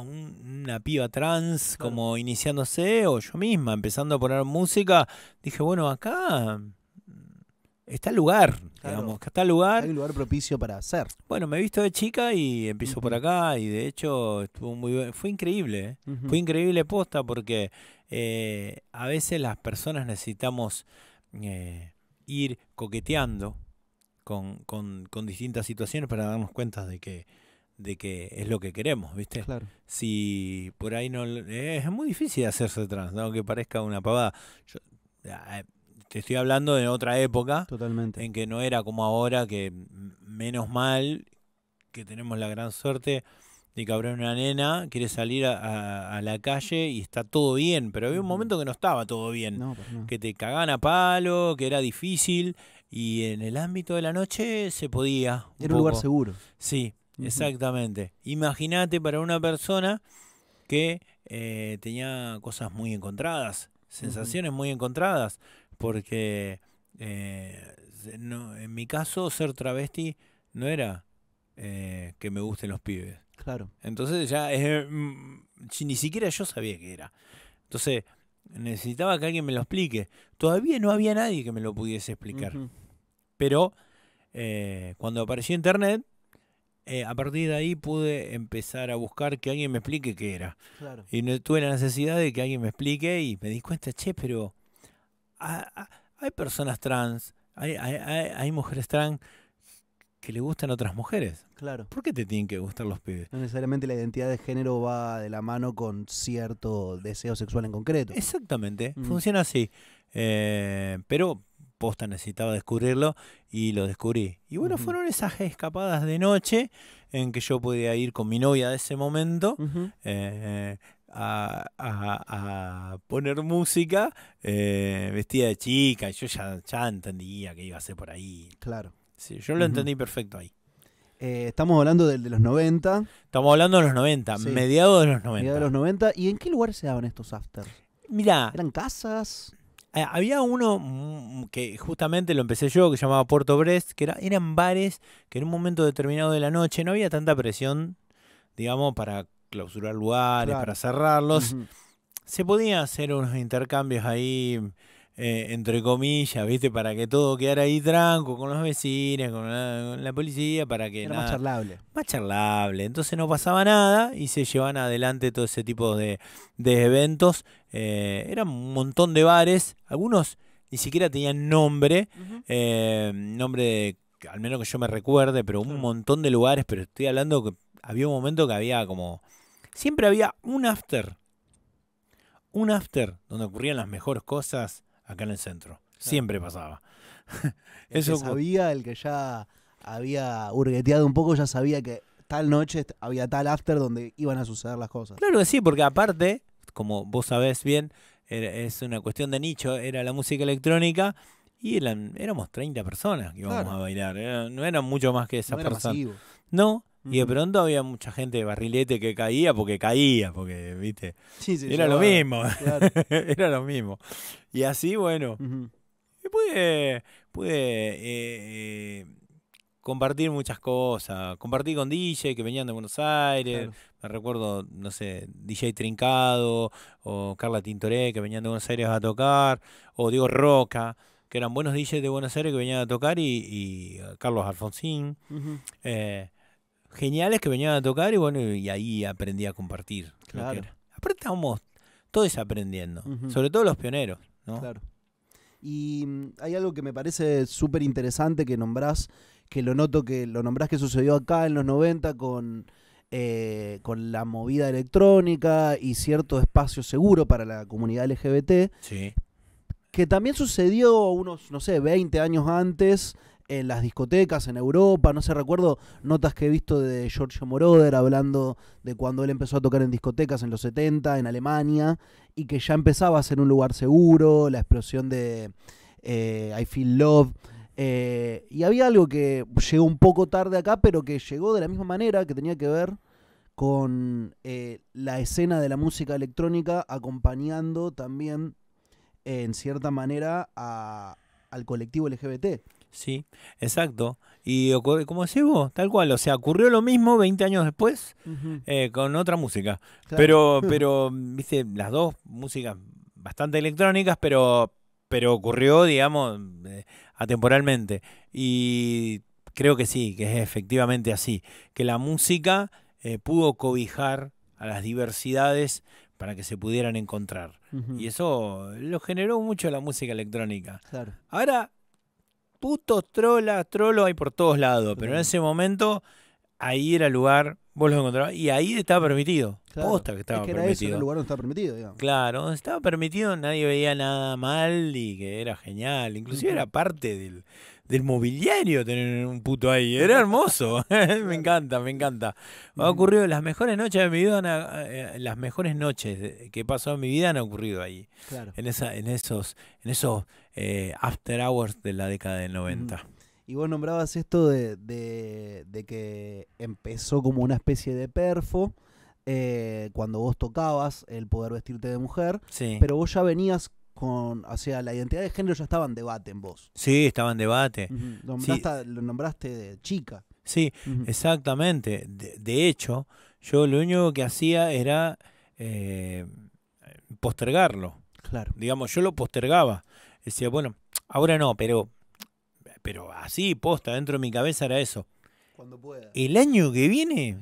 una piba trans como iniciándose o yo misma empezando a poner música, dije, bueno, acá está el lugar, digamos, está el lugar. Hay un lugar propicio para hacer. Bueno, me he visto de chica y empiezo por acá y de hecho estuvo muy bien. fue increíble, ¿eh? fue increíble posta porque eh, a veces las personas necesitamos eh, ir coqueteando con, con, distintas situaciones para darnos cuenta de que de que es lo que queremos, ¿viste? Claro. Si por ahí no... es muy difícil hacerse trans, aunque parezca una pavada. Yo, ah, te estoy hablando de otra época. En que no era como ahora, que menos mal que tenemos la gran suerte de que habrá una nena, quiere salir a, la calle y está todo bien, pero había un momento que no estaba todo bien, que te cagaban a palo, que era difícil y en el ámbito de la noche se podía. Un era un lugar seguro. Sí, exactamente. Imagínate para una persona que eh, tenía cosas muy encontradas, sensaciones muy encontradas porque eh, en mi caso ser travesti no era eh, que me gusten los pibes. Claro. Entonces ya mm, ni siquiera yo sabía qué era. Entonces necesitaba que alguien me lo explique. Todavía no había nadie que me lo pudiese explicar. Pero eh, cuando apareció internet, a partir de ahí pude empezar a buscar que alguien me explique qué era. Claro. Y tuve la necesidad de que alguien me explique y me di cuenta, che, pero hay personas trans, hay, mujeres trans que le gustan otras mujeres. Claro. ¿Por qué te tienen que gustar los pibes? No necesariamente la identidad de género va de la mano con cierto deseo sexual en concreto. Exactamente, mm. funciona así. Eh, pero posta necesitaba descubrirlo y lo descubrí. Y bueno, fueron esas escapadas de noche en que yo podía ir con mi novia de ese momento a, poner música eh, vestida de chica. Yo ya, ya entendía que iba a ser por ahí. Claro. Sí, yo lo entendí perfecto ahí. Eh, estamos hablando de, de, los 90. Estamos hablando de los 90, mediados de los 90. ¿Y en qué lugar se daban estos after? Mirá. ¿Eran casas? Eh, había uno mm, que justamente lo empecé yo, que llamaba Puerto Brest, que era, eran bares que en un momento determinado de la noche no había tanta presión, digamos, para clausurar lugares, para cerrarlos. Se podía hacer unos intercambios ahí, eh, entre comillas, ¿viste? Para que todo quedara ahí tranco, con los vecinos, con la, policía, para que... Era más charlable. Más charlable. Entonces no pasaba nada y se llevan adelante todo ese tipo de, eventos. Eh, eran un montón de bares, algunos ni siquiera tenían nombre, eh, nombre al menos que yo me recuerde, pero un montón de lugares, pero estoy hablando que había un momento que había como siempre había un after. Un after donde ocurrían las mejores cosas acá en el centro. Siempre pasaba. El Eso sabía, el que ya había hurgueteado un poco, ya sabía que tal noche había tal after donde iban a suceder las cosas. Claro que sí, porque aparte, como vos sabés bien, es una cuestión de nicho, era la música electrónica y éramos 30 personas que íbamos a bailar. no era mucho más que esa no No, y de pronto había mucha gente de barrilete que caía porque caía, porque, viste, sí, sí, era lo mismo, era lo mismo. Y así, bueno, pude, pude eh, compartir muchas cosas. Compartí con DJ que venían de Buenos Aires. Me recuerdo, no sé, DJ Trincado o Carla Tintoré que venían de Buenos Aires a tocar. O Diego Roca, que eran buenos DJs de Buenos Aires que venían a tocar. Y, eh, Carlos Alfonsín geniales que venían a tocar y bueno, y ahí aprendí a compartir. Claro. estamos todos aprendiendo, sobre todo los pioneros, ¿no? Claro. Y mm, hay algo que me parece súper interesante que nombrás, que lo noto que lo nombrás que sucedió acá en los 90 con, eh, con la movida electrónica y cierto espacio seguro para la comunidad LGBT. Sí. Que también sucedió unos, no sé, 20 años antes en las discotecas en Europa. No sé, recuerdo notas que he visto de Giorgio Moroder hablando de cuando él empezó a tocar en discotecas en los 70 en Alemania y que ya empezaba a ser un lugar seguro, la explosión de eh, I Feel Love. Eh, y había algo que llegó un poco tarde acá, pero que llegó de la misma manera, que tenía que ver con eh, la escena de la música electrónica acompañando también, en cierta manera, al colectivo LGBT. Sí, exacto. Y ocurre, como decís vos, tal cual. O sea, ocurrió lo mismo 20 años después eh, con otra música. Pero, pero, viste, las dos músicas bastante electrónicas, pero, pero ocurrió, digamos, eh, atemporalmente. Y creo que sí, que es efectivamente así. Que la música eh, pudo cobijar a las diversidades para que se pudieran encontrar. Y eso lo generó mucho la música electrónica. Ahora putos, trola, trolo hay por todos lados. Pero en ese momento, ahí era el lugar, vos lo encontrabas, y ahí estaba permitido. Claro, Posta que estaba era permitido. el lugar donde estaba permitido, digamos. Claro, estaba permitido nadie veía nada mal y que era genial. Inclusive era parte del del mobiliario tener un puto ahí. Era hermoso. me encanta, me encanta. Me ha ocurrido las mejores noches de mi vida, eh, las mejores noches que pasó en mi vida han ocurrido ahí. Claro. En, esa, en esos, en esos eh, after hours de la década del 90. Y vos nombrabas esto de, que empezó como una especie de perfo. Eh, cuando vos tocabas el poder vestirte de mujer, sí. pero vos ya venías con, o la identidad de género ya estaba en debate en vos. Sí, estaba en debate. nombraste, Lo nombraste de chica. Sí, exactamente. De, hecho, yo lo único que hacía era eh, postergarlo. Claro. Digamos, yo lo postergaba. Decía, bueno, ahora no, pero, pero así, posta, dentro de mi cabeza era eso. Cuando pueda. El año que viene,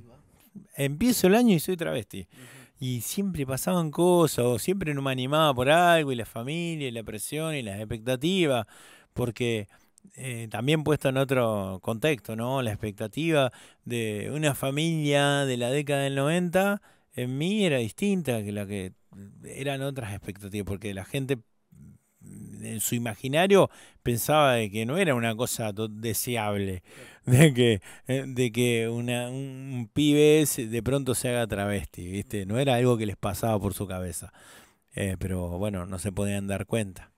empiezo el año y soy travesti y siempre pasaban cosas, o siempre no me animaba por algo, y la familia, y la presión, y las expectativas, porque eh, también puesto en otro contexto, ¿no? La expectativa de una familia de la década del 90 en mí era distinta que la que eran otras expectativas, porque la gente en su imaginario pensaba de que no era una cosa deseable, de que, eh, de que un pibe de pronto se haga travesti, ¿viste? No era algo que les pasaba por su cabeza. Eh, pero bueno, no se podían dar cuenta.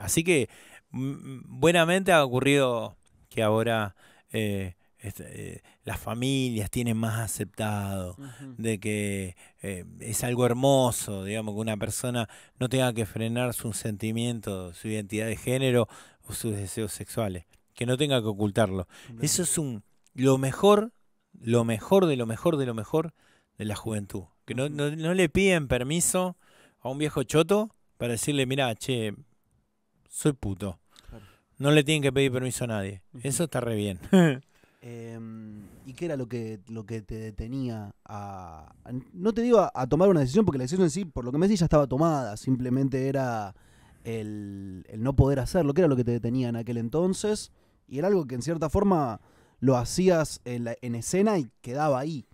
Así que mm, mm, buenamente ha ocurrido que ahora eh, eh, las familias tienen más aceptado, de que eh, es algo hermoso, digamos, que una persona no tenga que frenar su sentimiento, su identidad de género o sus deseos sexuales, que no tenga que ocultarlo. Eso es un, lo mejor, lo mejor de lo mejor de lo mejor de la juventud. Que no, no, le piden permiso a un viejo choto para decirle, mira, che, soy puto. No le tienen que pedir permiso a nadie. Eso está re bien. Em, ¿Y qué era lo que, lo que te detenía a, No te digo a, tomar una decisión, porque la decisión en sí, por lo que me decís, ya estaba tomada. Simplemente era el, no poder hacerlo, que era lo que te detenía en aquel entonces. Y era algo que en cierta forma lo hacías en, en escena y quedaba ahí.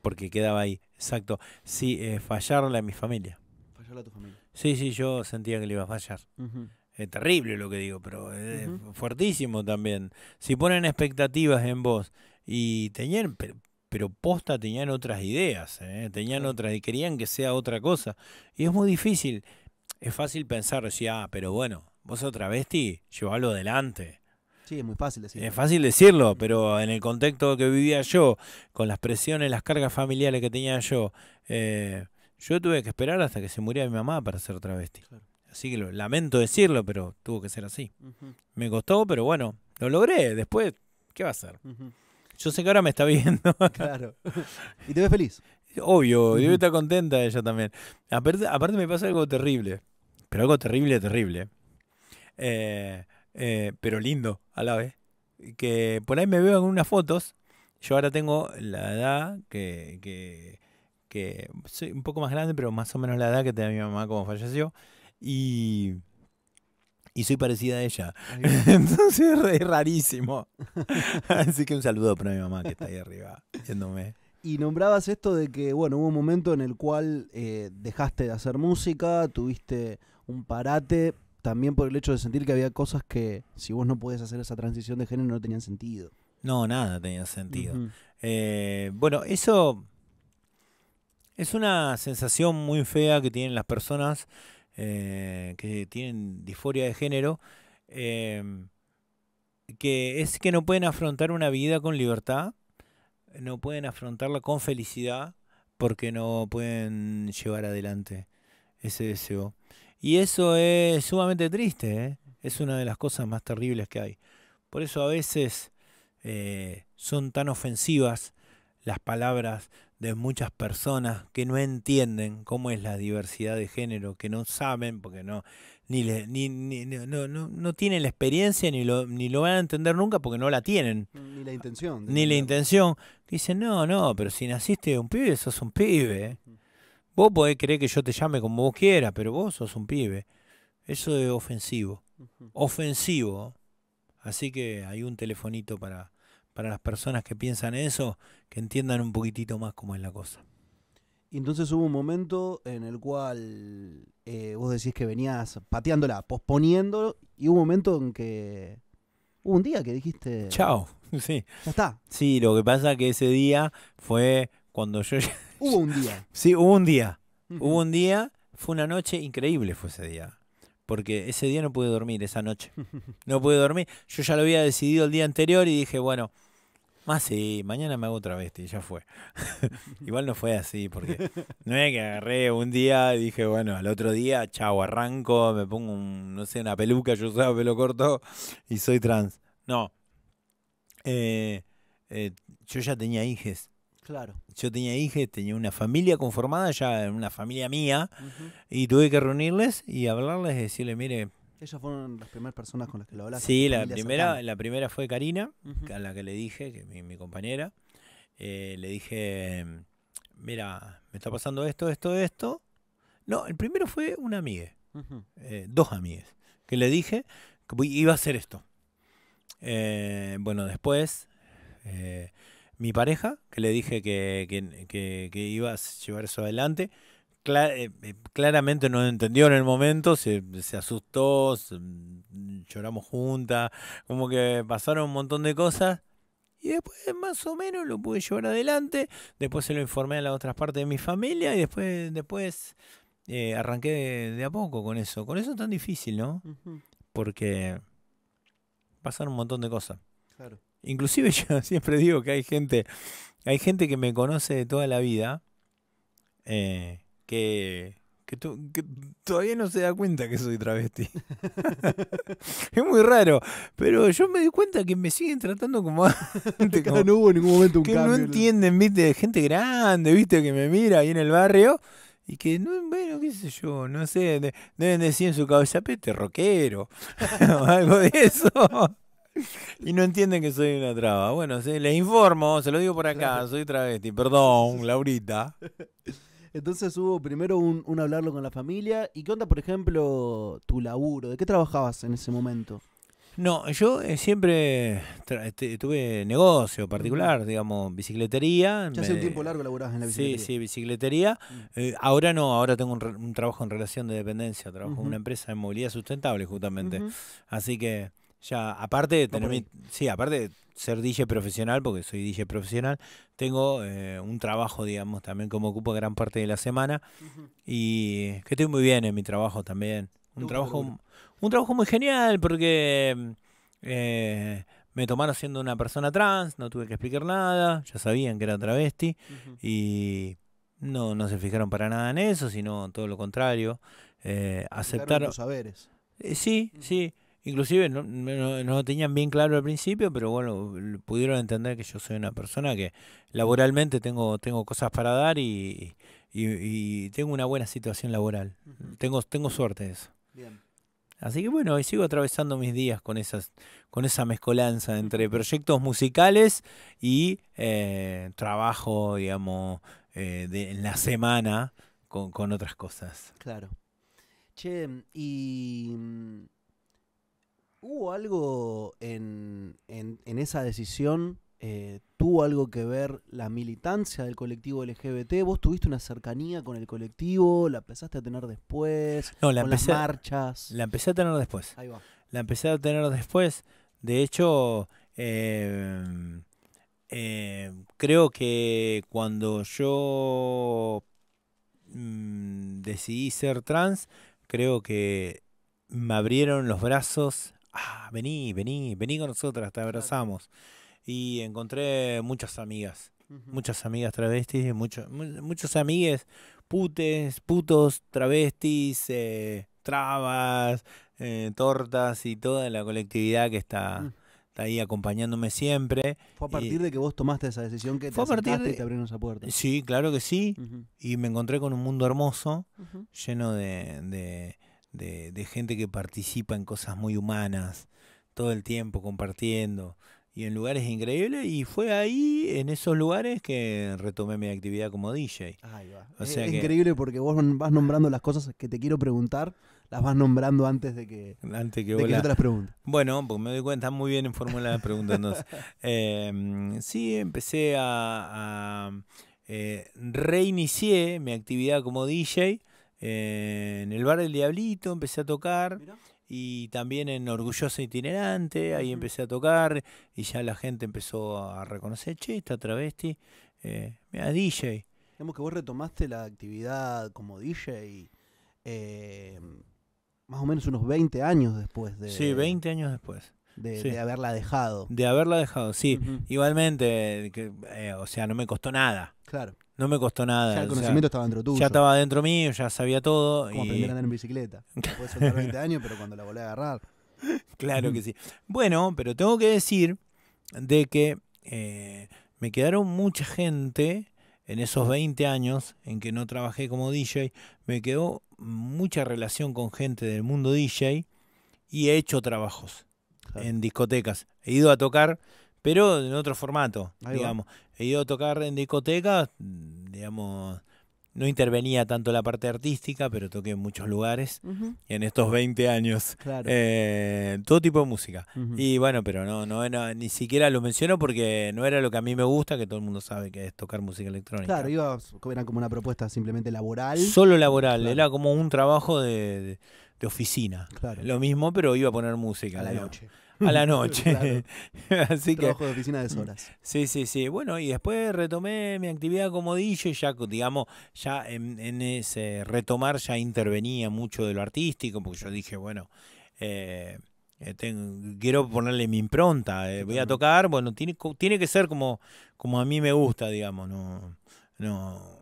Porque quedaba ahí, exacto. Sí, eh, fallarle a mi familia. Fallarle a tu familia. Sí, sí, yo sentía que le iba a fallar es terrible lo que digo, pero es fuertísimo también. Si ponen expectativas en vos y tenían, pero, posta tenían otras ideas, ¿eh? tenían otras y querían que sea otra cosa. Y es muy difícil. Es fácil pensar, decir, ah, pero bueno, vos otra travesti, llevalo adelante. Sí, es muy fácil decirlo. Es fácil decirlo, pero en el contexto que vivía yo, con las presiones, las cargas familiares que tenía yo, eh, yo tuve que esperar hasta que se muriera mi mamá para ser travesti. Así que lamento decirlo, pero tuvo que ser así. Me costó, pero bueno, lo logré. Después, ¿qué va a ser? Yo sé que ahora me está viendo. claro. ¿Y te ves feliz? Obvio, a estar contenta ella también. Aparte, aparte, me pasa algo terrible. Pero algo terrible, terrible. Eh, eh, pero lindo a la vez. Que por ahí me veo en unas fotos. Yo ahora tengo la edad que, que, que soy un poco más grande, pero más o menos la edad que tenía mi mamá como falleció y, y soy parecida a ella. Entonces es rarísimo. Así que un saludo para mi mamá que está ahí arriba Y nombrabas esto de que, bueno, hubo un momento en el cual eh, dejaste de hacer música, tuviste un parate, también por el hecho de sentir que había cosas que si vos no podés hacer esa transición de género no tenían sentido. No, nada tenía sentido. Eh, bueno, eso es una sensación muy fea que tienen las personas eh, que tienen disforia de género, em, que es que no pueden afrontar una vida con libertad, no pueden afrontarla con felicidad, porque no pueden llevar adelante ese deseo. Y eso es sumamente triste, ¿eh? es una de las cosas más terribles que hay. Por eso a veces eh, son tan ofensivas las palabras de muchas personas que no entienden cómo es la diversidad de género, que no saben, porque no, ni, le, ni, no, no, no, tienen la experiencia ni lo, ni lo van a entender nunca porque no la tienen. Mm, ni la intención. Ni la intención. dicen, no, no, pero si naciste un pibe, sos un pibe. Mm. Vos podés creer que yo te llame como vos quieras, pero vos sos un pibe. Eso es ofensivo. Ofensivo. Así que hay un telefonito para para las personas que piensan eso, que entiendan un poquitito más cómo es la cosa. Y entonces hubo un momento en el cual eh, vos decís que venías pateándola, posponiendo, y hubo un momento en que. Hubo un día que dijiste. Chao, sí. Ya está. Sí, lo que pasa que ese día fue cuando yo. Hubo un día. sí, hubo un día. Hubo un día, fue una noche increíble, fue ese día. Porque ese día no pude dormir, esa noche. No pude dormir. Yo ya lo había decidido el día anterior y dije, bueno, más ah, sí, mañana me hago otra bestia, ya fue. Igual no fue así, porque no es que agarré un día y dije, bueno, al otro día, chau, arranco, me pongo, un, no sé, una peluca, yo usaba pelo corto y soy trans. No. Eh, eh, yo ya tenía hijes. Claro. Yo tenía hijes, tenía una familia conformada, ya una familia mía, y tuve que reunirles y hablarles, y decirle, mire, ellas fueron las primeras personas con las que lo hablaste. Sí, la primera, la primera fue Karina, a la que le dije, que mi, compañera. Eh, le dije, mira, me está pasando esto, esto, esto. No, el primero fue una amiga, eh, dos amigas, que le dije que iba a hacer esto. Eh, bueno, después mi pareja, que le dije que, que iba a llevar eso adelante. Eh, eh, claramente no entendió en el momento, se, asustó, mm, lloramos juntas, como que pasaron un montón de cosas. Y después más o menos lo pude llevar adelante. Después se lo informé a la otra parte de mi familia y después, después eh, arranqué de, a poco con eso. Con eso es tan difícil, ¿no? Porque pasaron un montón de cosas. Claro. Inclusive yo siempre digo que hay gente, hay gente que me conoce de toda la vida, que, que, todavía no se da cuenta que soy travesti. es muy raro, pero yo me di cuenta que me siguen tratando como gente no hubo en ningún que no entienden, viste, gente grande, viste, que me mira ahí en el barrio. Y que, no, bueno, qué sé yo, no sé, deben decir en su cabeza, pete este rockero, o algo de eso. y no entienden que soy una traba. Bueno, les informo, se lo digo por acá, soy travesti, perdón, Laurita. Entonces hubo primero un, hablarlo con la familia. ¿Y qué onda, por ejemplo, tu laburo? ¿De qué trabajabas en ese momento? No, yo eh, siempre este, tuve negocio particular, digamos, bicicletería. Ya hace un tiempo largo laburabas en la bicicletería. Sí, sí, bicicletería. Mm. Eh, ahora no, ahora tengo un, trabajo en relación de dependencia, trabajo en una empresa de movilidad sustentable justamente. Así que ya, aparte de tener mi, sí, aparte de ser DJ profesional, porque soy DJ profesional, tengo eh, un trabajo, digamos, también como ocupa gran parte de la semana. Y que estoy muy bien en mi trabajo también. Un trabajo, un, trabajo muy genial, porque eh, me tomaron siendo una persona trans, no tuve que explicar nada, ya sabían que era travesti. Y no, no se fijaron para nada en eso, sino todo lo contrario. Eh, aceptaron. Los saberes. Eh, sí, sí Inclusive no, no, tenían bien claro al principio, pero bueno, pudieron entender que yo soy una persona que laboralmente tengo, tengo cosas para dar y, y, tengo una buena situación laboral. tengo, tengo suerte de eso. Bien. Así que bueno, sigo atravesando mis días con, esas, con esa mezcolanza entre proyectos musicales y eh, trabajo, digamos, eh, de, en la semana con, con otras cosas. Claro. Che, y ¿Hubo algo en, esa decisión? Eh, ¿Tuvo algo que ver la militancia del colectivo LGBT? ¿Vos tuviste una cercanía con el colectivo? ¿La empezaste a tener después? con las marchas. La empecé a tener después. La empecé a tener después. De hecho, em, em, creo que cuando yo mm, decidí ser trans, creo que me abrieron los brazos ah, vení, vení, vení con nosotras, te abrazamos. Y encontré muchas amigas, muchas amigas travestis, muchos amigues, putes, putos, travestis, eh, trabas, eh, tortas y toda la colectividad que está... Mm. ahí acompañándome siempre. Fue a partir de que vos tomaste esa decisión que te a abrieron esa puerta. Sí, claro que sí. Y me encontré con un mundo hermoso, lleno de, de, gente que participa en cosas muy humanas, todo el tiempo compartiendo y en lugares increíbles. Y fue ahí, en esos lugares, que retomé mi actividad como DJ. O sea es increíble porque vos vas nombrando las cosas que te quiero preguntar, las vas nombrando antes de que, antes que, de que te las Bueno, porque me doy cuenta muy bien en fórmula de preguntas. Entonces. Em, sí, empecé a. a eh, reinicié mi actividad como DJ eh, en el bar del Diablito empecé a tocar. y también en orgullosa Itinerante, ahí empecé a tocar y ya la gente empezó a reconocer, che, esta travesti, eh, mira, DJ. Digamos que vos retomaste la actividad como DJ eh, más o menos unos 20 años después de... Sí, 20 años después. De, haberla dejado. De haberla dejado, sí. Igualmente, eh, o sea, no me costó nada. Claro. No me costó nada. Ya el conocimiento estaba dentro tuyo. Ya estaba dentro mío, ya sabía todo. Como aprender a andar en bicicleta. Puedes soltar 20 años, pero cuando la volé a agarrar. Claro que sí. Bueno, pero tengo que decir de que eh, me quedaron mucha gente en esos 20 años en que no trabajé como DJ. Me quedó mucha relación con gente del mundo DJ y he hecho trabajos en discotecas. He ido a tocar, pero en otro formato, digamos he ido a tocar en discotecas, digamos, no intervenía tanto la parte artística, pero toqué en muchos lugares en estos 20 años. Claro. Eh, todo tipo de música. Y bueno, pero no, no, ni siquiera lo menciono porque no era lo que a mí me gusta, que todo el mundo sabe que es tocar música electrónica. Claro, iba, era como una propuesta simplemente laboral. Solo laboral, era como un trabajo de, oficina. Claro. Lo mismo, pero iba a poner música. A la noche a la noche. Así que, de oficina de mm, Sí, sí, sí. Bueno, y después retomé mi actividad como DJ, ya, digamos, ya en, ese retomar ya intervenía mucho de lo artístico, porque yo dije, bueno, eh, eh, quiero ponerle mi impronta, eh, voy a tocar, bueno, tiene, tiene que ser como, como a mí me gusta, digamos, no, no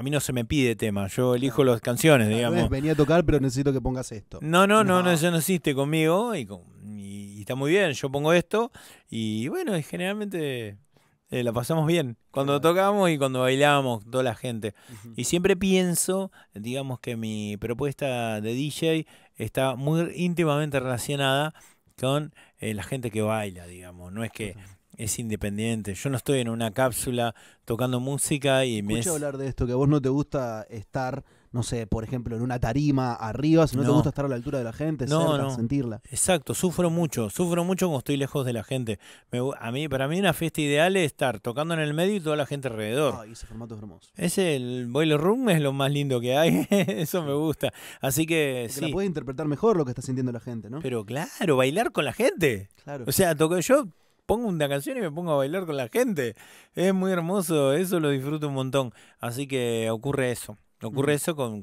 a mí no se me pide tema, yo elijo ah. las canciones, digamos. Venía a tocar, pero necesito que pongas esto. No, no, no, no, no existe conmigo y, está muy bien, yo pongo esto y bueno, generalmente eh, la pasamos bien cuando tocamos y cuando bailamos, toda la gente. Y siempre pienso, digamos que mi propuesta de DJ está muy íntimamente relacionada con eh, la gente que baila, digamos. No es que es independiente. Yo no estoy en una cápsula tocando música y me... Escuché hablar de esto, que a vos no te gusta estar, no sé, por ejemplo, en una tarima arriba, si no, te gusta estar a la altura de la gente, no, no. sentirla. Exacto, sufro mucho, sufro mucho cuando estoy lejos de la gente. a mí, para mí una fiesta ideal es estar tocando en el medio y toda la gente alrededor. Ay, ese formato es hermoso. Es el boiler room, es lo más lindo que hay, eso me gusta. Así que... Porque sí. la puede interpretar mejor lo que está sintiendo la gente, ¿no? Pero claro, bailar con la gente. Claro. O sea, toco, yo pongo una canción y me pongo a bailar con la gente. Es muy hermoso, eso lo disfruto un montón. Así que ocurre eso. Ocurre eso con,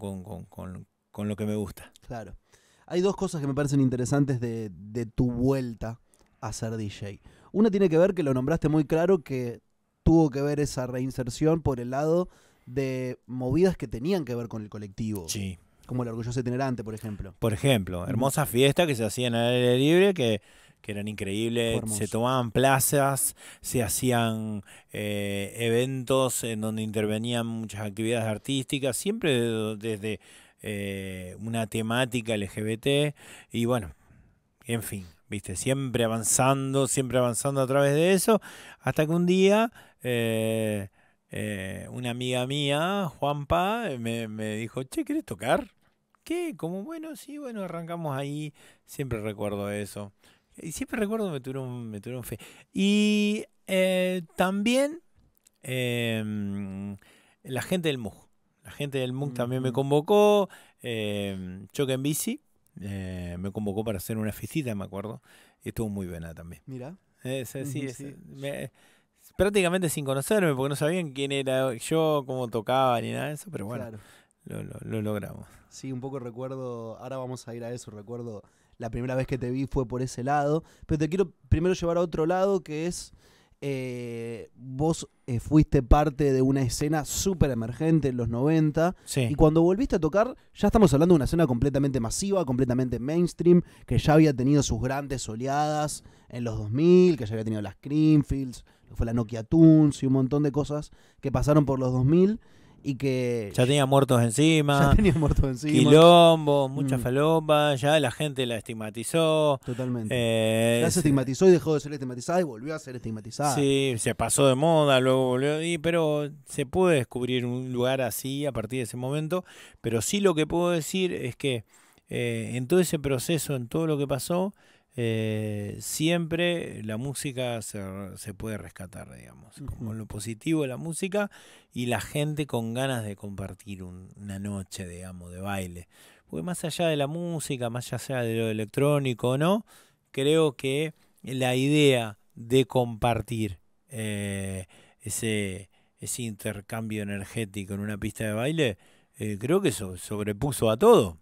lo que me gusta. Claro. Hay dos cosas que me parecen interesantes de, tu vuelta a ser DJ. Una tiene que ver, que lo nombraste muy claro, que tuvo que ver esa reinserción por el lado de movidas que tenían que ver con el colectivo. Sí. Como el orgulloso itinerante, por ejemplo. Por ejemplo, hermosas fiestas que se hacían el aire libre que que eran increíbles, se tomaban plazas, se hacían eh, eventos en donde intervenían muchas actividades artísticas, siempre desde eh, una temática LGBT y bueno, en fin, viste, siempre avanzando, siempre avanzando a través de eso, hasta que un día... Eh, una amiga mía, Juanpa, me, me dijo, che, ¿querés tocar? ¿Qué? Como bueno, sí, bueno, arrancamos ahí, siempre recuerdo eso. Y siempre recuerdo me tuvieron, me tuvieron fe. Y eh, también em, la gente del MUG. La gente del MUG también me convocó. Eh, Choque en Bici eh, me convocó para hacer una fiestita, me acuerdo. Y estuvo muy buena también. Mira. Eh, prácticamente sin conocerme, porque no sabían quién era yo, cómo tocaba ni nada de eso, pero bueno, lo, lo, lo, logramos. Sí, un poco recuerdo, ahora vamos a ir a eso, recuerdo la primera vez que te vi fue por ese lado, pero te quiero primero llevar a otro lado que es... Eh, vos eh, fuiste parte de una escena súper emergente en los 90 y cuando volviste a tocar ya estamos hablando de una escena completamente masiva, completamente mainstream, que ya había tenido sus grandes oleadas en los 2000, que ya había tenido las Creamfields, fue la Nokia Tunes y un montón de cosas que pasaron por los 2000 y que... Ya tenía muertos encima. Ya tenía muertos encima. Quilombo, mucha mm. ya la gente la estigmatizó. Totalmente. ya eh, se estigmatizó y dejó de ser estigmatizada y volvió a ser estigmatizada. Sí, se pasó de moda, luego volvió, y, pero se puede descubrir un lugar así a partir de ese momento. Pero sí lo que puedo decir es que eh, en todo ese proceso, en todo lo que pasó, eh, siempre la música se, puede rescatar, digamos, con lo positivo de la música y la gente con ganas de compartir una noche, digamos, de baile. Porque más allá de la música, más allá de lo electrónico o no, creo que la idea de compartir eh, ese intercambio energético en una pista de baile eh, creo que eso sobrepuso a todo.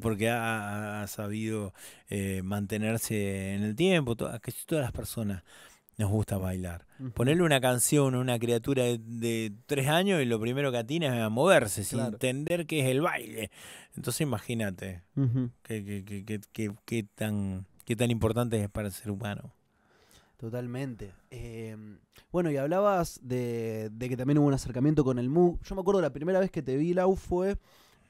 Porque ha, sabido eh, mantenerse en el tiempo. Todas, que todas las personas nos gusta bailar. Ponerle una canción a una criatura de, tres años y lo primero que atina es moverse, sin entender qué es el baile. Entonces imagínate qué, qué, tan, qué tan importante es para el ser humano. Totalmente. Em, bueno, y hablabas de, que también hubo un acercamiento con el MU. Yo me acuerdo la primera vez que te vi, Lau, fue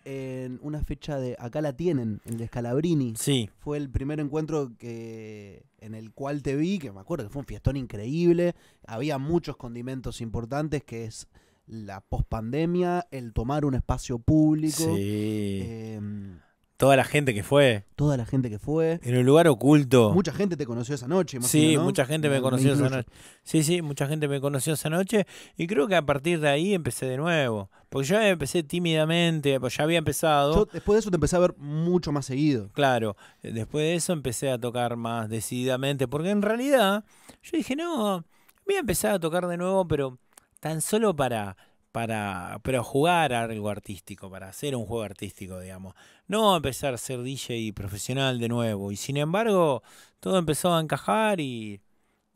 en una fecha de Acá la tienen, el de Scalabrini. Sí. Fue el primer encuentro que en el cual te vi, que me acuerdo que fue un fiestón increíble. Había muchos condimentos importantes, que es la pospandemia, el tomar un espacio público. Sí. Em, Toda la gente que fue. Toda la gente que fue. En un lugar oculto. Mucha gente te conoció esa noche. sí, mucha gente me, conoció esa noche. Sí, sí, mucha gente me conoció esa noche. Y creo que a partir de ahí empecé de nuevo. Porque yo empecé tímidamente, pues ya había empezado. después de eso te empecé a ver mucho más seguido. Claro, después de eso empecé a tocar más decididamente. Porque en realidad yo dije, no, voy a empezar a tocar de nuevo, pero tan solo para para, pero jugar algo artístico, para hacer un juego artístico, digamos. No empezar a ser DJ profesional de nuevo. Y sin embargo, todo empezó a encajar y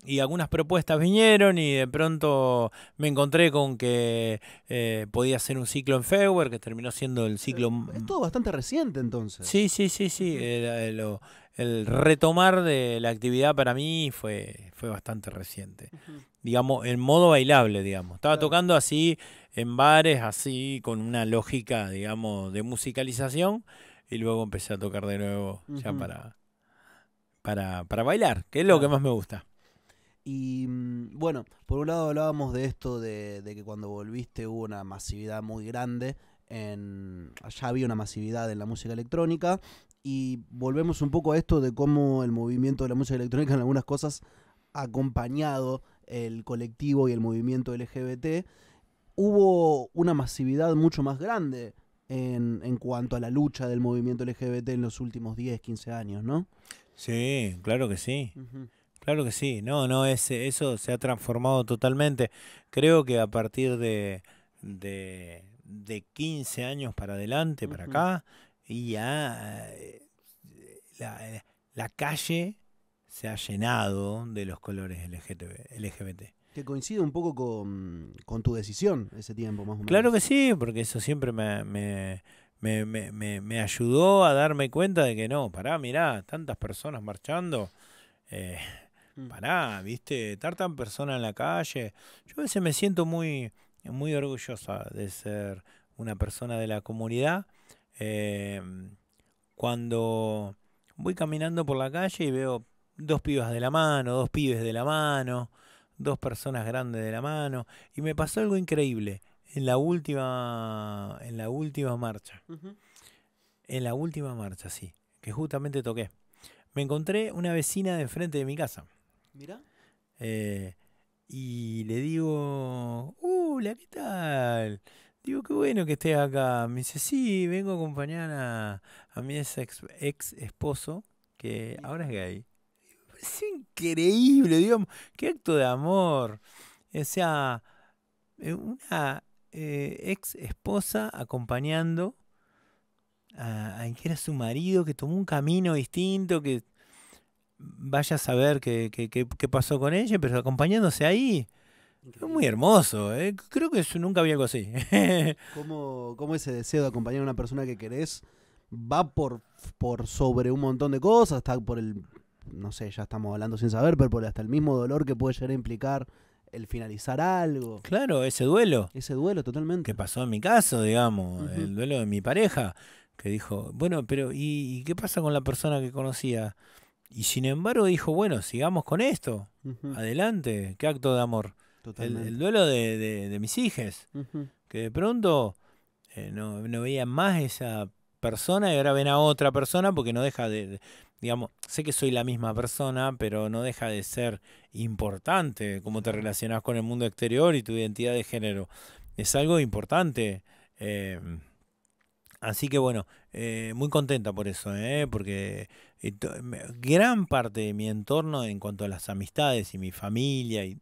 y algunas propuestas vinieron y de pronto me encontré con que eh, podía hacer un ciclo en Feuer, que terminó siendo el ciclo... Es todo bastante reciente entonces. Sí, sí, sí, sí. Eh, el, retomar de la actividad para mí fue, fue bastante reciente. Digamos, en modo bailable, digamos. Estaba tocando así en bares, así, con una lógica, digamos, de musicalización. Y luego empecé a tocar de nuevo, ya para, para, para bailar, que es lo que más me gusta. Y mm, bueno, por un lado hablábamos de esto, de, que cuando volviste hubo una masividad muy grande, en, allá había una masividad en la música electrónica, y volvemos un poco a esto de cómo el movimiento de la música electrónica en algunas cosas ha acompañado el colectivo y el movimiento LGBT. Hubo una masividad mucho más grande en, en cuanto a la lucha del movimiento LGBT en los últimos 10, 15 años, ¿no? Sí, claro que sí. Claro que sí, no, no, ese, eso se ha transformado totalmente. Creo que a partir de, de, 15 años para adelante, para acá, y ya eh, eh, la, calle se ha llenado de los colores LGBT. Que coincide un poco con, tu decisión ese tiempo, más o menos. Claro que sí, porque eso siempre me, me ayudó a darme cuenta de que no, pará, mirá, tantas personas marchando. Eh, Mm. Pará, viste, tartan persona en la calle. Yo a veces me siento muy, muy orgullosa de ser una persona de la comunidad. Em, cuando voy caminando por la calle y veo dos pibas de la mano, dos pibes de la mano, dos personas grandes de la mano. Y me pasó algo increíble en la última, en la última marcha. En la última marcha, sí, que justamente toqué. Me encontré una vecina de enfrente de mi casa. Mira. Eh, y le digo, hola, ¿qué tal? Digo, qué bueno que estés acá. Me dice, sí, vengo a acompañar a, a mi ex, esposo, que ahora es gay. Es increíble, digamos, qué acto de amor. O sea, eh, una eh, ex esposa acompañando a, a, que era su marido, que tomó un camino distinto, que vaya a saber qué, qué, pasó con ella, pero acompañándose ahí, es muy hermoso, ¿eh? creo que eso, nunca había algo así. ¿Cómo, ese deseo de acompañar a una persona que querés va por, por sobre un montón de cosas? Está por el, no sé, ya estamos hablando sin saber, pero por hasta el mismo dolor que puede llegar a implicar el finalizar algo. Claro, ese duelo. Ese duelo, totalmente. Que pasó en mi caso, digamos, el duelo de mi pareja, que dijo, bueno, pero ¿y qué pasa con la persona que conocía? Y sin embargo dijo, bueno, sigamos con esto. Adelante, qué acto de amor. El, duelo de, mis hijas, que de pronto eh, no, no veían más esa persona y ahora ven a otra persona porque no deja de, digamos, sé que soy la misma persona, pero no deja de ser importante cómo te relacionas con el mundo exterior y tu identidad de género. Es algo importante. Eh, Así que bueno, eh, muy contenta por eso, ¿eh? porque eh, gran parte de mi entorno en cuanto a las amistades y mi familia y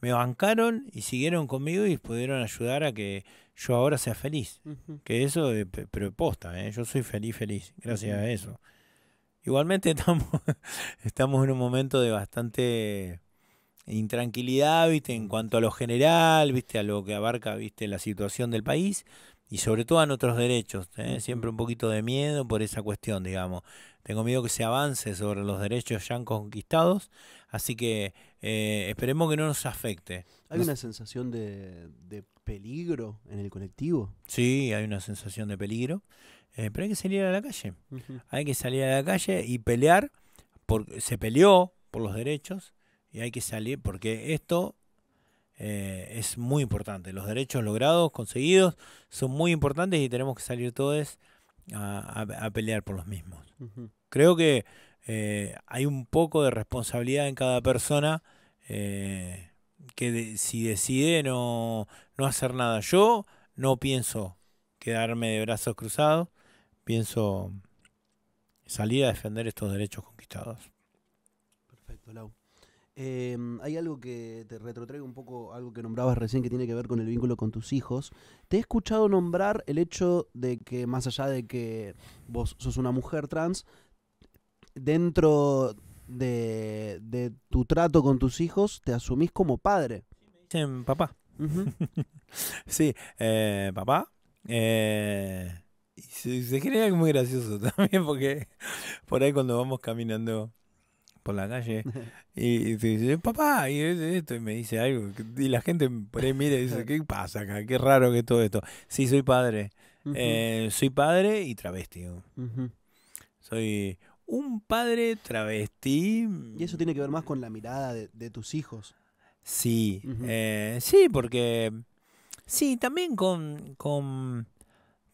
me bancaron y siguieron conmigo y pudieron ayudar a que yo ahora sea feliz. Que eso, es propuesta, eh, yo soy feliz, feliz, gracias a eso. Igualmente estamos, estamos en un momento de bastante intranquilidad, viste, en cuanto a lo general, viste, a lo que abarca, viste, la situación del país y sobre todo en otros derechos. ¿eh? Siempre un poquito de miedo por esa cuestión, digamos. Tengo miedo que se avance sobre los derechos ya conquistados, así que eh, esperemos que no nos afecte. ¿Hay una sensación de, peligro en el colectivo? Sí, hay una sensación de peligro, eh, pero hay que salir a la calle. Hay que salir a la calle y pelear, porque se peleó por los derechos y hay que salir, porque esto eh, es muy importante. Los derechos logrados, conseguidos, son muy importantes y tenemos que salir todos a, pelear por los mismos. Creo que eh, hay un poco de responsabilidad en cada persona eh, que si decide no, no hacer nada. Yo no pienso quedarme de brazos cruzados, pienso salir a defender estos derechos conquistados. Perfecto, Lau. Em, hay algo que te retrotraigo un poco, algo que nombrabas recién que tiene que ver con el vínculo con tus hijos. Te he escuchado nombrar el hecho de que más allá de que vos sos una mujer trans, dentro de, tu trato con tus hijos te asumís como padre. Dicen papá. sí, eh, papá. Eh, se, se algo muy gracioso también porque por ahí cuando vamos caminando por la calle y, te dice, papá, y esto, y me dice algo. Y la gente por ahí mira y dice, ¿qué pasa acá? Qué raro que todo esto. Sí, soy padre. Eh, soy padre y travesti. Soy un padre travesti. Y eso tiene que ver más con la mirada de, tus hijos. Sí, eh, sí, porque... Sí, también con... con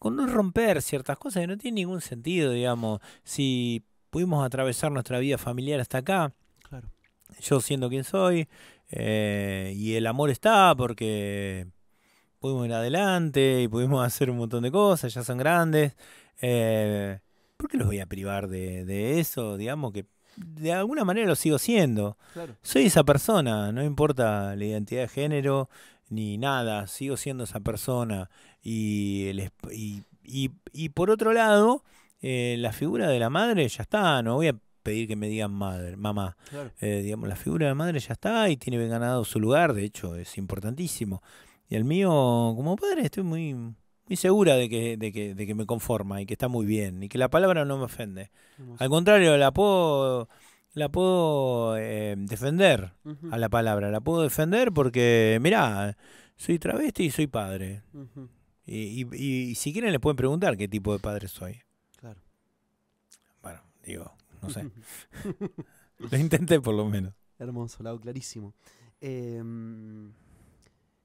no romper ciertas cosas que no tiene ningún sentido, digamos. Si pudimos atravesar nuestra vida familiar hasta acá. Yo siendo quien soy, eh, y el amor está porque pudimos ir adelante y pudimos hacer un montón de cosas, ya son grandes. Eh, ¿Por qué los voy a privar de, eso? Digamos que de alguna manera lo sigo siendo. Soy esa persona, no importa la identidad de género ni nada, sigo siendo esa persona. Y, y por otro lado, eh, la figura de la madre ya está, no voy a pedir que me digan madre, mamá. Eh, digamos, la figura de la madre ya está y tiene ganado su lugar, de hecho, es importantísimo. Y el mío, como padre, estoy muy, muy segura de que, de, que, me conforma y que está muy bien y que la palabra no me ofende. Al contrario, la puedo, la puedo eh, defender a la palabra, la puedo defender porque, mirá, soy travesti y soy padre. y, y, y, y si quieren, les pueden preguntar qué tipo de padre soy digo, no sé. lo intenté por lo menos. Hermoso, lado clarísimo. Em,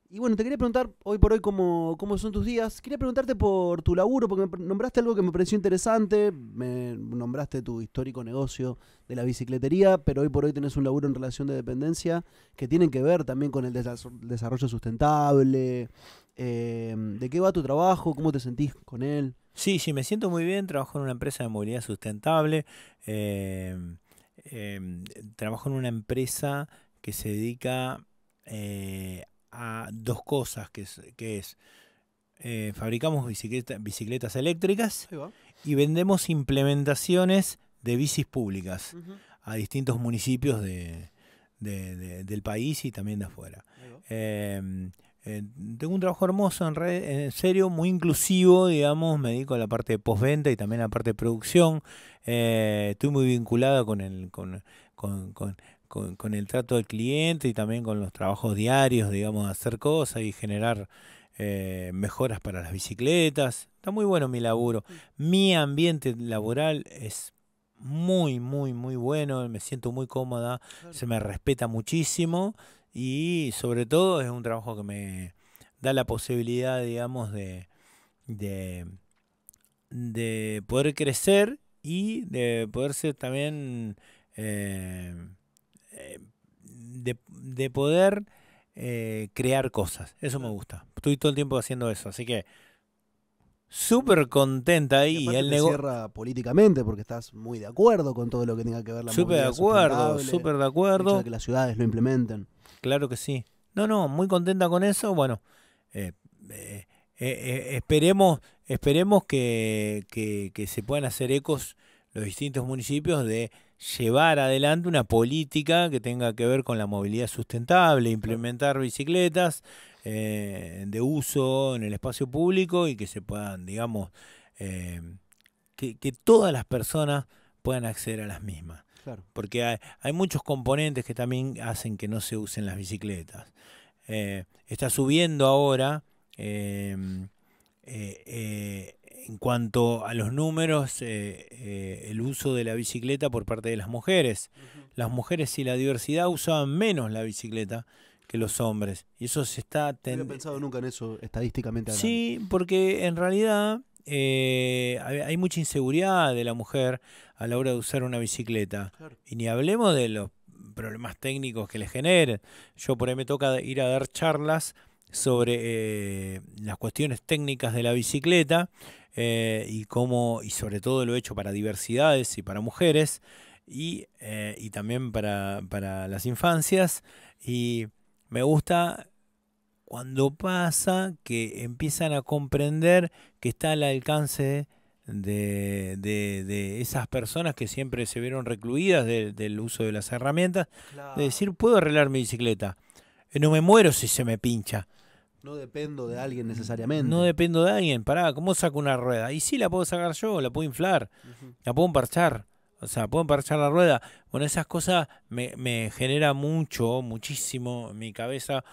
y bueno, te quería preguntar hoy por hoy cómo, cómo, son tus días. Quería preguntarte por tu laburo, porque nombraste algo que me pareció interesante. Me nombraste tu histórico negocio de la bicicletería, pero hoy por hoy tenés un laburo en relación de dependencia que tiene que ver también con el desarrollo sustentable, Em, ¿De qué va tu trabajo? ¿Cómo te sentís con él? Sí, sí, me siento muy bien. Trabajo en una empresa de movilidad sustentable. Em, em, trabajo en una empresa que se dedica eh, a dos cosas, que es, eh, fabricamos bicicletas eléctricas y vendemos implementaciones de bicis públicas a distintos municipios del país y también de afuera. Eh, eh, tengo un trabajo hermoso, en, serio, muy inclusivo, digamos, me dedico a la parte de postventa y también a la parte de producción. Eh, estoy muy vinculado con el, con, el trato del cliente y también con los trabajos diarios, digamos, hacer cosas y generar eh, mejoras para las bicicletas. Está muy bueno mi laburo. Mi ambiente laboral es muy, muy, muy bueno. Me siento muy cómoda. Se me respeta muchísimo. Y sobre todo es un trabajo que me da la posibilidad, digamos, de, de, de poder crecer y de poder ser también, eh, eh, de, de, poder eh, crear cosas. Eso me gusta. Estoy todo el tiempo haciendo eso. Así que súper contenta ahí. Y el te cierra políticamente porque estás muy de acuerdo con todo lo que tenga que ver la Súper de acuerdo, súper de acuerdo. que las ciudades lo implementen claro que sí. No, no, muy contenta con eso. Bueno, eh, eh, eh, esperemos, esperemos que, se puedan hacer ecos los distintos municipios de llevar adelante una política que tenga que ver con la movilidad sustentable, implementar bicicletas de uso en el espacio público y que se puedan, digamos, que todas las personas puedan acceder a las mismas. Porque hay, muchos componentes que también hacen que no se usen las bicicletas. Eh, está subiendo ahora em, eh, eh, en cuanto a los números el uso de la bicicleta por parte de las mujeres. Las mujeres y la diversidad usaban menos la bicicleta que los hombres. Y eso se está... No he pensado nunca en eso estadísticamente. Hablando. Sí, porque en realidad eh, hay mucha inseguridad de la mujer a la hora de usar una bicicleta. Y ni hablemos de los problemas técnicos que le genere. Yo por ahí me toca ir a dar charlas sobre eh, las cuestiones técnicas de la bicicleta eh, y cómo, y sobre todo lo he hecho para diversidades y para mujeres y, también para, para las infancias. Y me gusta cuando pasa que empiezan a comprender que está al alcance de, de, esas personas que siempre se vieron recluidas del uso de las herramientas, de decir, puedo arreglar mi bicicleta, eh, no me muero si se me pincha. No dependo de alguien mm, necesariamente. No dependo de alguien. Pará, ¿cómo saco una rueda? Y sí, la puedo sacar yo, la puedo inflar, la puedo emparchar. O sea, puedo emparchar la rueda. Bueno, esas cosas me, me genera mucho, muchísimo mi cabeza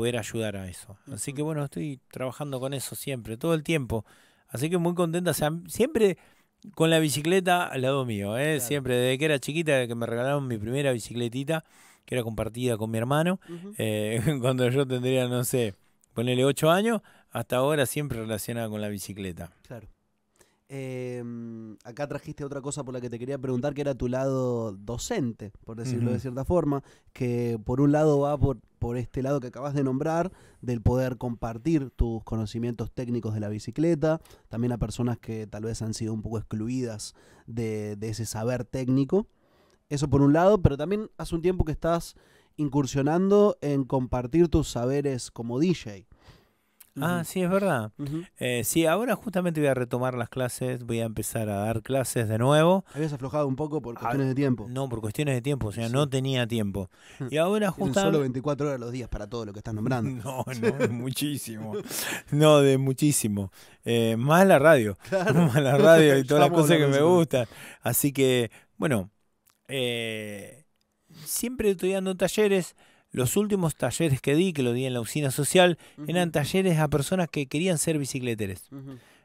poder ayudar a eso. Así que bueno, estoy trabajando con eso siempre, todo el tiempo. Así que muy contenta, o siempre con la bicicleta al lado mío, ¿eh? siempre desde que era chiquita que me regalaron mi primera bicicletita, que era compartida con mi hermano, eh, cuando yo tendría, no sé, ponerle 8 años, hasta ahora siempre relacionada con la bicicleta. Claro. Em, acá trajiste otra cosa por la que te quería preguntar, que era tu lado docente, por decirlo de cierta forma, que por un lado va por, por este lado que acabas de nombrar, del poder compartir tus conocimientos técnicos de la bicicleta, también a personas que tal vez han sido un poco excluidas de, de ese saber técnico. Eso por un lado, pero también hace un tiempo que estás incursionando en compartir tus saberes como DJ. Ah, sí, es verdad. Eh, sí, ahora justamente voy a retomar las clases, voy a empezar a dar clases de nuevo. Habías aflojado un poco por ah, cuestiones de tiempo. No, por cuestiones de tiempo, o sea, no tenía tiempo. Hmm. Y ahora justamente... Solo 24 horas los días para todo lo que estás nombrando. No, no, de muchísimo. No, de muchísimo. Eh, más la radio. Más la radio y todas las cosas que me gustan. Así que, bueno, eh, siempre estoy dando talleres. Los últimos talleres que di, que lo di en la oficina social, eran talleres a personas que querían ser bicicleteros.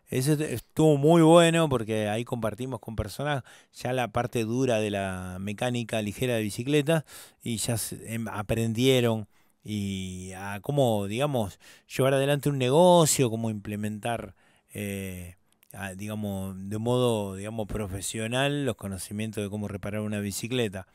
Eso estuvo muy bueno porque ahí compartimos con personas ya la parte dura de la mecánica ligera de bicicleta y ya em, aprendieron y a cómo, digamos, llevar adelante un negocio, cómo implementar, eh, digamos, de modo, digamos, profesional los conocimientos de cómo reparar una bicicleta.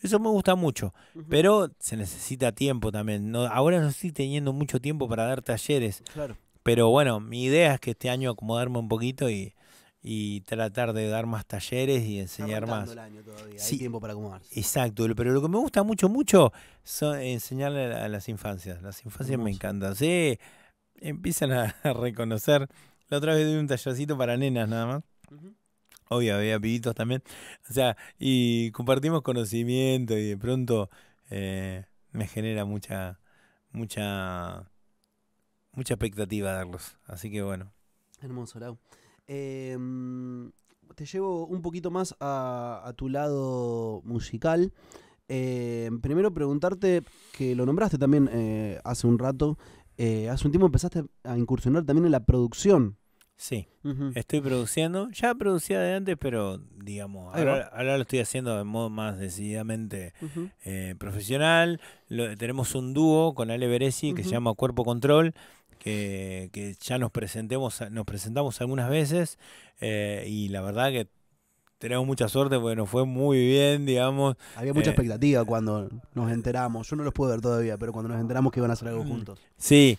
Eso me gusta mucho, pero se necesita tiempo también. No, ahora no estoy teniendo mucho tiempo para dar talleres. Claro. Pero bueno, mi idea es que este año acomodarme un poquito y, y tratar de dar más talleres y enseñar más. El año todavía. Hay tiempo para acomodarse. Exacto, pero lo que me gusta mucho, mucho, son enseñarle a las infancias. Las infancias me encantan. Sí, empiezan a reconocer. La otra vez di un tallercito para nenas nada más. Obvio, había pibitos también. O sea, y compartimos conocimiento y de pronto eh, me genera mucha, mucha, mucha expectativa darlos. Así que bueno. Hermoso, Lau. Em, te llevo un poquito más a, tu lado musical. Em, primero preguntarte, que lo nombraste también eh, hace un rato, eh, hace un tiempo empezaste a incursionar también en la producción Sí, estoy produciendo, ya producía de antes, pero digamos, ahora, lo estoy haciendo de modo más decididamente eh, profesional. tenemos un dúo con Ale Beresi que se llama Cuerpo Control, que, ya nos presentemos, nos presentamos algunas veces eh, y la verdad que tenemos mucha suerte porque nos fue muy bien, digamos. Había mucha eh, expectativa cuando nos enteramos. Yo no los puedo ver todavía, pero cuando nos enteramos que iban a hacer algo mm. juntos. Sí,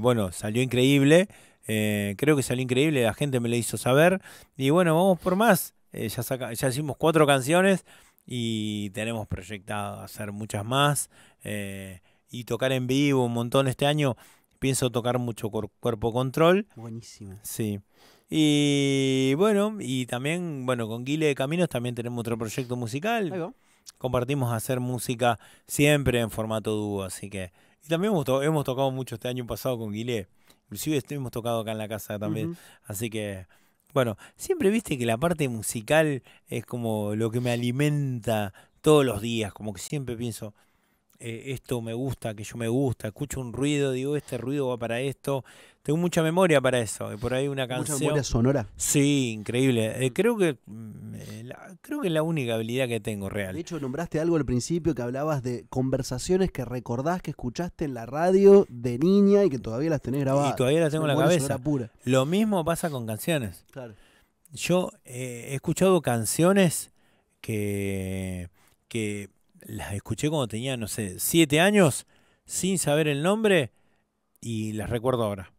bueno, salió increíble. Eh, creo que salió increíble, la gente me lo hizo saber. Y bueno, vamos por más. Eh, ya, ya hicimos cuatro canciones y tenemos proyectado hacer muchas más. Eh, y tocar en vivo un montón este año. Pienso tocar mucho cuerpo control. Buenísima. Sí. Y bueno, y también, bueno, con Guile de Caminos también tenemos otro proyecto musical. Compartimos hacer música siempre en formato dúo, así que. Y también hemos, hemos tocado mucho este año pasado con Guile. Inclusive estuvimos tocado acá en la casa también. Así que, bueno, siempre viste que la parte musical es como lo que me alimenta todos los días. Como que siempre pienso, eh, esto me gusta, que yo me gusta. Escucho un ruido, digo, este ruido va para esto. Tengo mucha memoria para eso. por ahí una canción. ¿Mucha memoria sonora? Sí, increíble. Eh, creo que mm, eh, creo que es la única habilidad que tengo real. De hecho, nombraste algo al principio que hablabas de conversaciones que recordás que escuchaste en la radio de niña y que todavía las tenés grabadas. Y todavía las tengo en la cabeza. Pura. Lo mismo pasa con canciones. Yo eh, he escuchado canciones que, que las escuché cuando tenía, no sé, siete años, sin saber el nombre, y las recuerdo ahora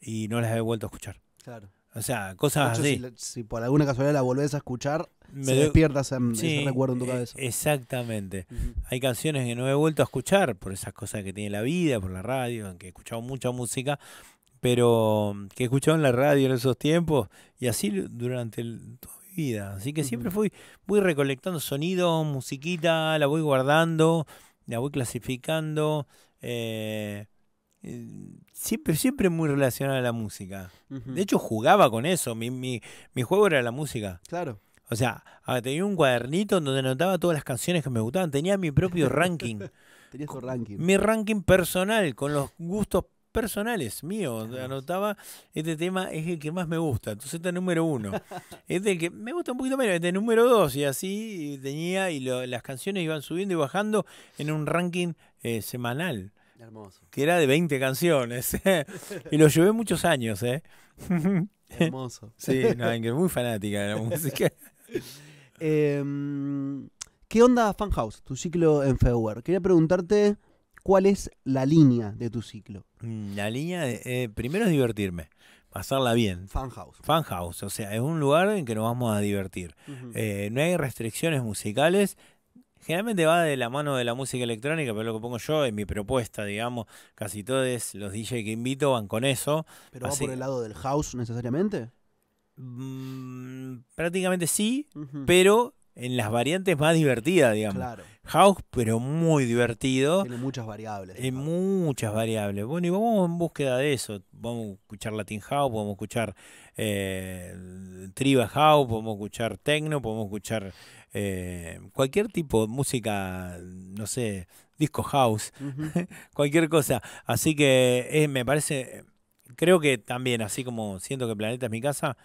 y no las he vuelto a escuchar. Claro. O sea, cosas así. Si, por alguna casualidad la volvés a escuchar, Me se despiertas en, recuerdo en tu eh, cabeza. Exactamente. Hay canciones que no he vuelto a escuchar por esas cosas que tiene la vida, por la radio, en que he escuchado mucha música, pero mm, que he escuchado en la radio en esos tiempos y así durante toda mi vida. Así que siempre fui, voy recolectando sonidos, musiquita, la voy guardando, la voy clasificando. Eh, eh, siempre, siempre muy relacionada a la música. De hecho, jugaba con eso. Mi, mi, mi, juego era la música. Claro. O sea, tenía un cuadernito donde anotaba todas las canciones que me gustaban. Tenía mi propio ranking. Tenía su ranking. Mi ranking personal, con los gustos personales míos. Anotaba, este tema es el que más me gusta. Entonces este número uno. Este el que me gusta un poquito menos, este número dos. Y así tenía, y las canciones iban subiendo y bajando en un ranking eh, semanal. Hermoso. Que era de 20 canciones. Eh. y lo llevé muchos años, ¿eh? Hermoso. Sí, no, muy fanática de la música. Em, ¿Qué onda Fan House, tu ciclo en February? Quería preguntarte cuál es la línea de tu ciclo. Mm, la línea, eh, primero es divertirme, pasarla bien. Fan House, o sea, es un lugar en que nos vamos a divertir. Eh, no hay restricciones musicales, Generalmente va de la mano de la música electrónica, pero lo que pongo yo en mi propuesta, digamos, casi todos los DJ que invito van con eso. ¿Pero va por el lado del house necesariamente? Mm, prácticamente sí, pero en las variantes más divertidas, digamos. Claro. House, pero muy divertido. Tiene muchas variables. En eh, muchas variables. Bueno, y vamos en búsqueda de eso. Vamos a escuchar Latin House, podemos escuchar eh, Triba House, podemos escuchar Tecno, podemos escuchar eh, cualquier tipo de música, no sé, disco house, cualquier cosa. Así que eh, me parece, creo que también, así como siento que Planeta es mi casa,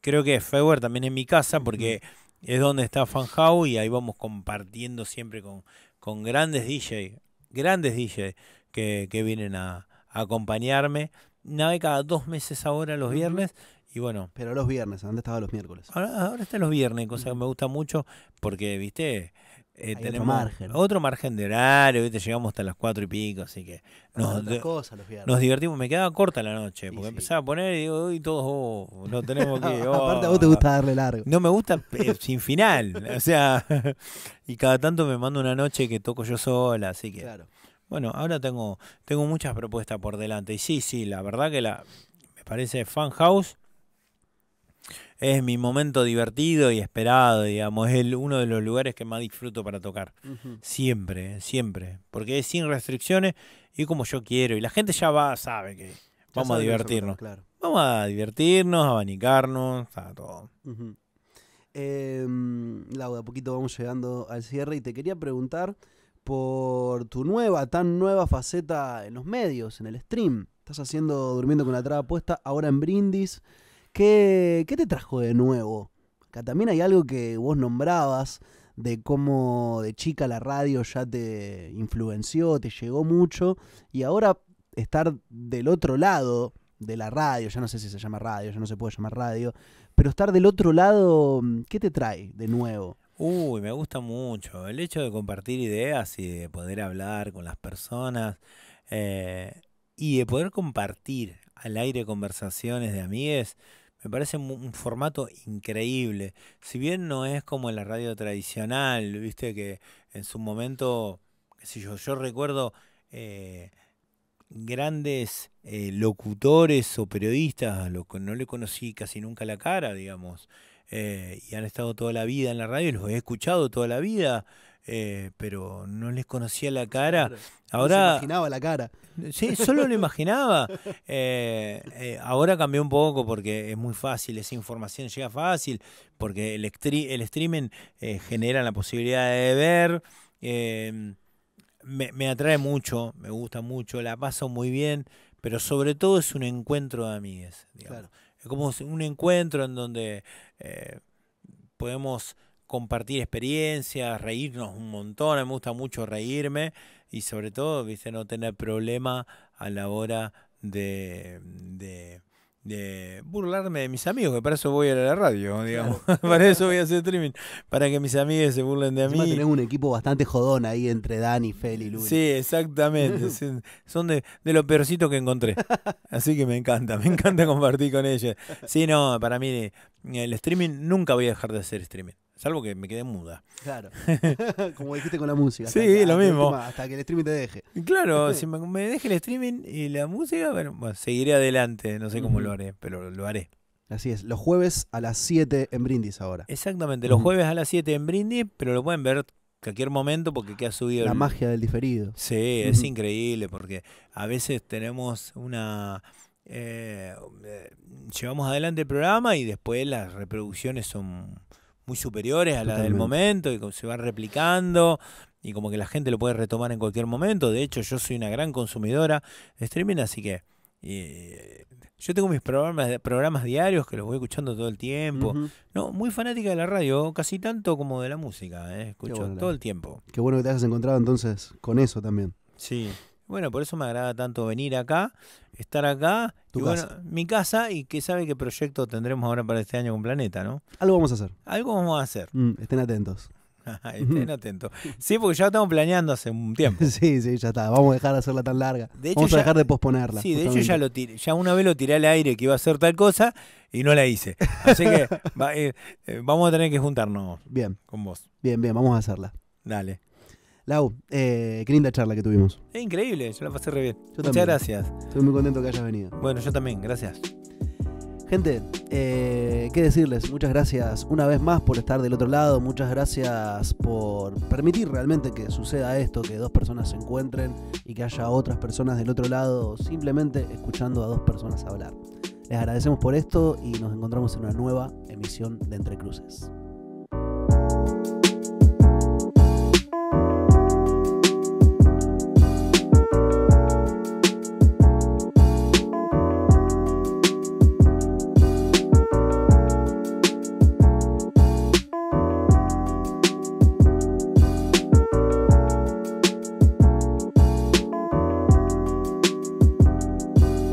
creo que Feuer también es mi casa porque es donde está Fan y ahí vamos compartiendo siempre con, con grandes DJ, grandes DJ que, que vienen a, acompañarme una vez cada dos meses ahora los viernes bueno. Pero los viernes, ¿dónde estaba los miércoles. Ahora, ahora está los viernes, cosa que me gusta mucho, porque, viste, eh, tenemos otro margen. otro margen. de horario, ¿viste? llegamos hasta las cuatro y pico, así que nos, los nos divertimos. Me quedaba corta la noche, porque empezaba a poner y digo, uy, todos, oh, no tenemos que... Aparte a oh". vos te gusta darle largo. No, me gusta sin final, o sea, y cada tanto me mando una noche que toco yo sola, así que... Claro. Bueno, ahora tengo, tengo muchas propuestas por delante. Y sí, sí, la verdad que la me parece Fan House es mi momento divertido y esperado, digamos, es uno de los lugares que más disfruto para tocar. Siempre, siempre, porque es sin restricciones y como yo quiero. Y la gente ya va, sabe que vamos a divertirnos. Claro. Vamos a divertirnos, a abanicarnos, a todo. Uh -huh. Em, poquito vamos llegando al cierre y te quería preguntar por tu nueva, tan nueva faceta en los medios, en el stream. Estás haciendo Durmiendo con la Traba Puesta, ahora en Brindis. ¿Qué, te trajo de nuevo? Acá también hay algo que vos nombrabas de cómo de chica la radio ya te influenció, te llegó mucho, y ahora estar del otro lado de la radio, ya no sé si se llama radio, ya no se puede llamar radio, pero estar del otro lado, ¿qué te trae de nuevo? Uy, me gusta mucho. El hecho de compartir ideas y de poder hablar con las personas eh, y de poder compartir al aire conversaciones de amigues, me parece un formato increíble. Si bien no es como en la radio tradicional, viste que en su momento, qué yo, yo recuerdo eh, grandes eh, locutores o periodistas, lo, no le conocí casi nunca la cara, digamos, eh, y han estado toda la vida en la radio, los he escuchado toda la vida. Eh, pero no les conocía la cara. ahora. No se imaginaba la cara. Sí, solo lo imaginaba. Eh, eh, ahora cambió un poco porque es muy fácil, esa información llega fácil, porque el, streaming genera la posibilidad de ver. Me, atrae mucho, me gusta mucho, la paso muy bien, pero sobre todo es un encuentro de amigues. Es como un encuentro en donde podemos compartir experiencias, reírnos un montón, me gusta mucho reírme y sobre todo, viste, no tener problema a la hora de, burlarme de mis amigos, que para eso voy a ir a la radio, digamos, para eso voy a hacer streaming, para que mis amigos se burlen de mí. Tenés un equipo bastante jodón ahí entre Dani, Feli y Luis. Sí, exactamente, son de, de lo peorcito que encontré, así que me encanta, me encanta compartir con ellos. Sí, no, para mí el streaming, nunca voy a dejar de hacer streaming Salvo que me quede muda. Claro. Como dijiste con la música. Sí, lo mismo. hasta que el streaming te deje. Claro, si me, deje el streaming y la música, bueno, seguiré adelante. No sé cómo lo haré, pero lo haré. Así es, los jueves a las 7 en Brindis ahora. Exactamente, los jueves a las 7 en Brindis, pero lo pueden ver cualquier momento porque queda subido. La magia del diferido. Sí, es increíble porque a veces tenemos una... Eh, llevamos adelante el programa y después las reproducciones son muy superiores a la del momento y se va replicando y como que la gente lo puede retomar en cualquier momento. De hecho, yo soy una gran consumidora de streaming, así que yo tengo mis programas, programas diarios que los voy escuchando todo el tiempo. No, muy fanática de la radio, casi tanto como de la música, eh, escucho todo el tiempo. Qué bueno que te hayas encontrado entonces con eso también. Sí, bueno, por eso me agrada tanto venir acá, estar acá, tu mi casa y que sabe qué proyecto tendremos ahora para este año con Planeta, ¿no? Algo vamos a hacer. Algo vamos a hacer. Mm, estén atentos. Estén atentos. Sí, porque ya lo estamos planeando hace un tiempo. sí, sí, ya está. Vamos a dejar de hacerla tan larga. Vamos a dejar de posponerla. Sí, de hecho ya lo tiré, ya una vez lo tiré al aire que iba a hacer tal cosa y no la hice. Así que eh, eh, vamos a tener que juntarnos. Bien. Con vos. Bien, bien, vamos a hacerla. Dale. Lau, eh, qué linda charla que tuvimos. Es increíble, yo la pasé re bien. Muchas gracias. Estoy muy contento que hayas venido. Bueno, yo también, gracias. Gente, eh, qué decirles, muchas gracias una vez más por estar del otro lado, muchas gracias por permitir realmente que suceda esto, que dos personas se encuentren y que haya otras personas del otro lado simplemente escuchando a dos personas hablar. Les agradecemos por esto y nos encontramos en una nueva emisión de Entre Cruces.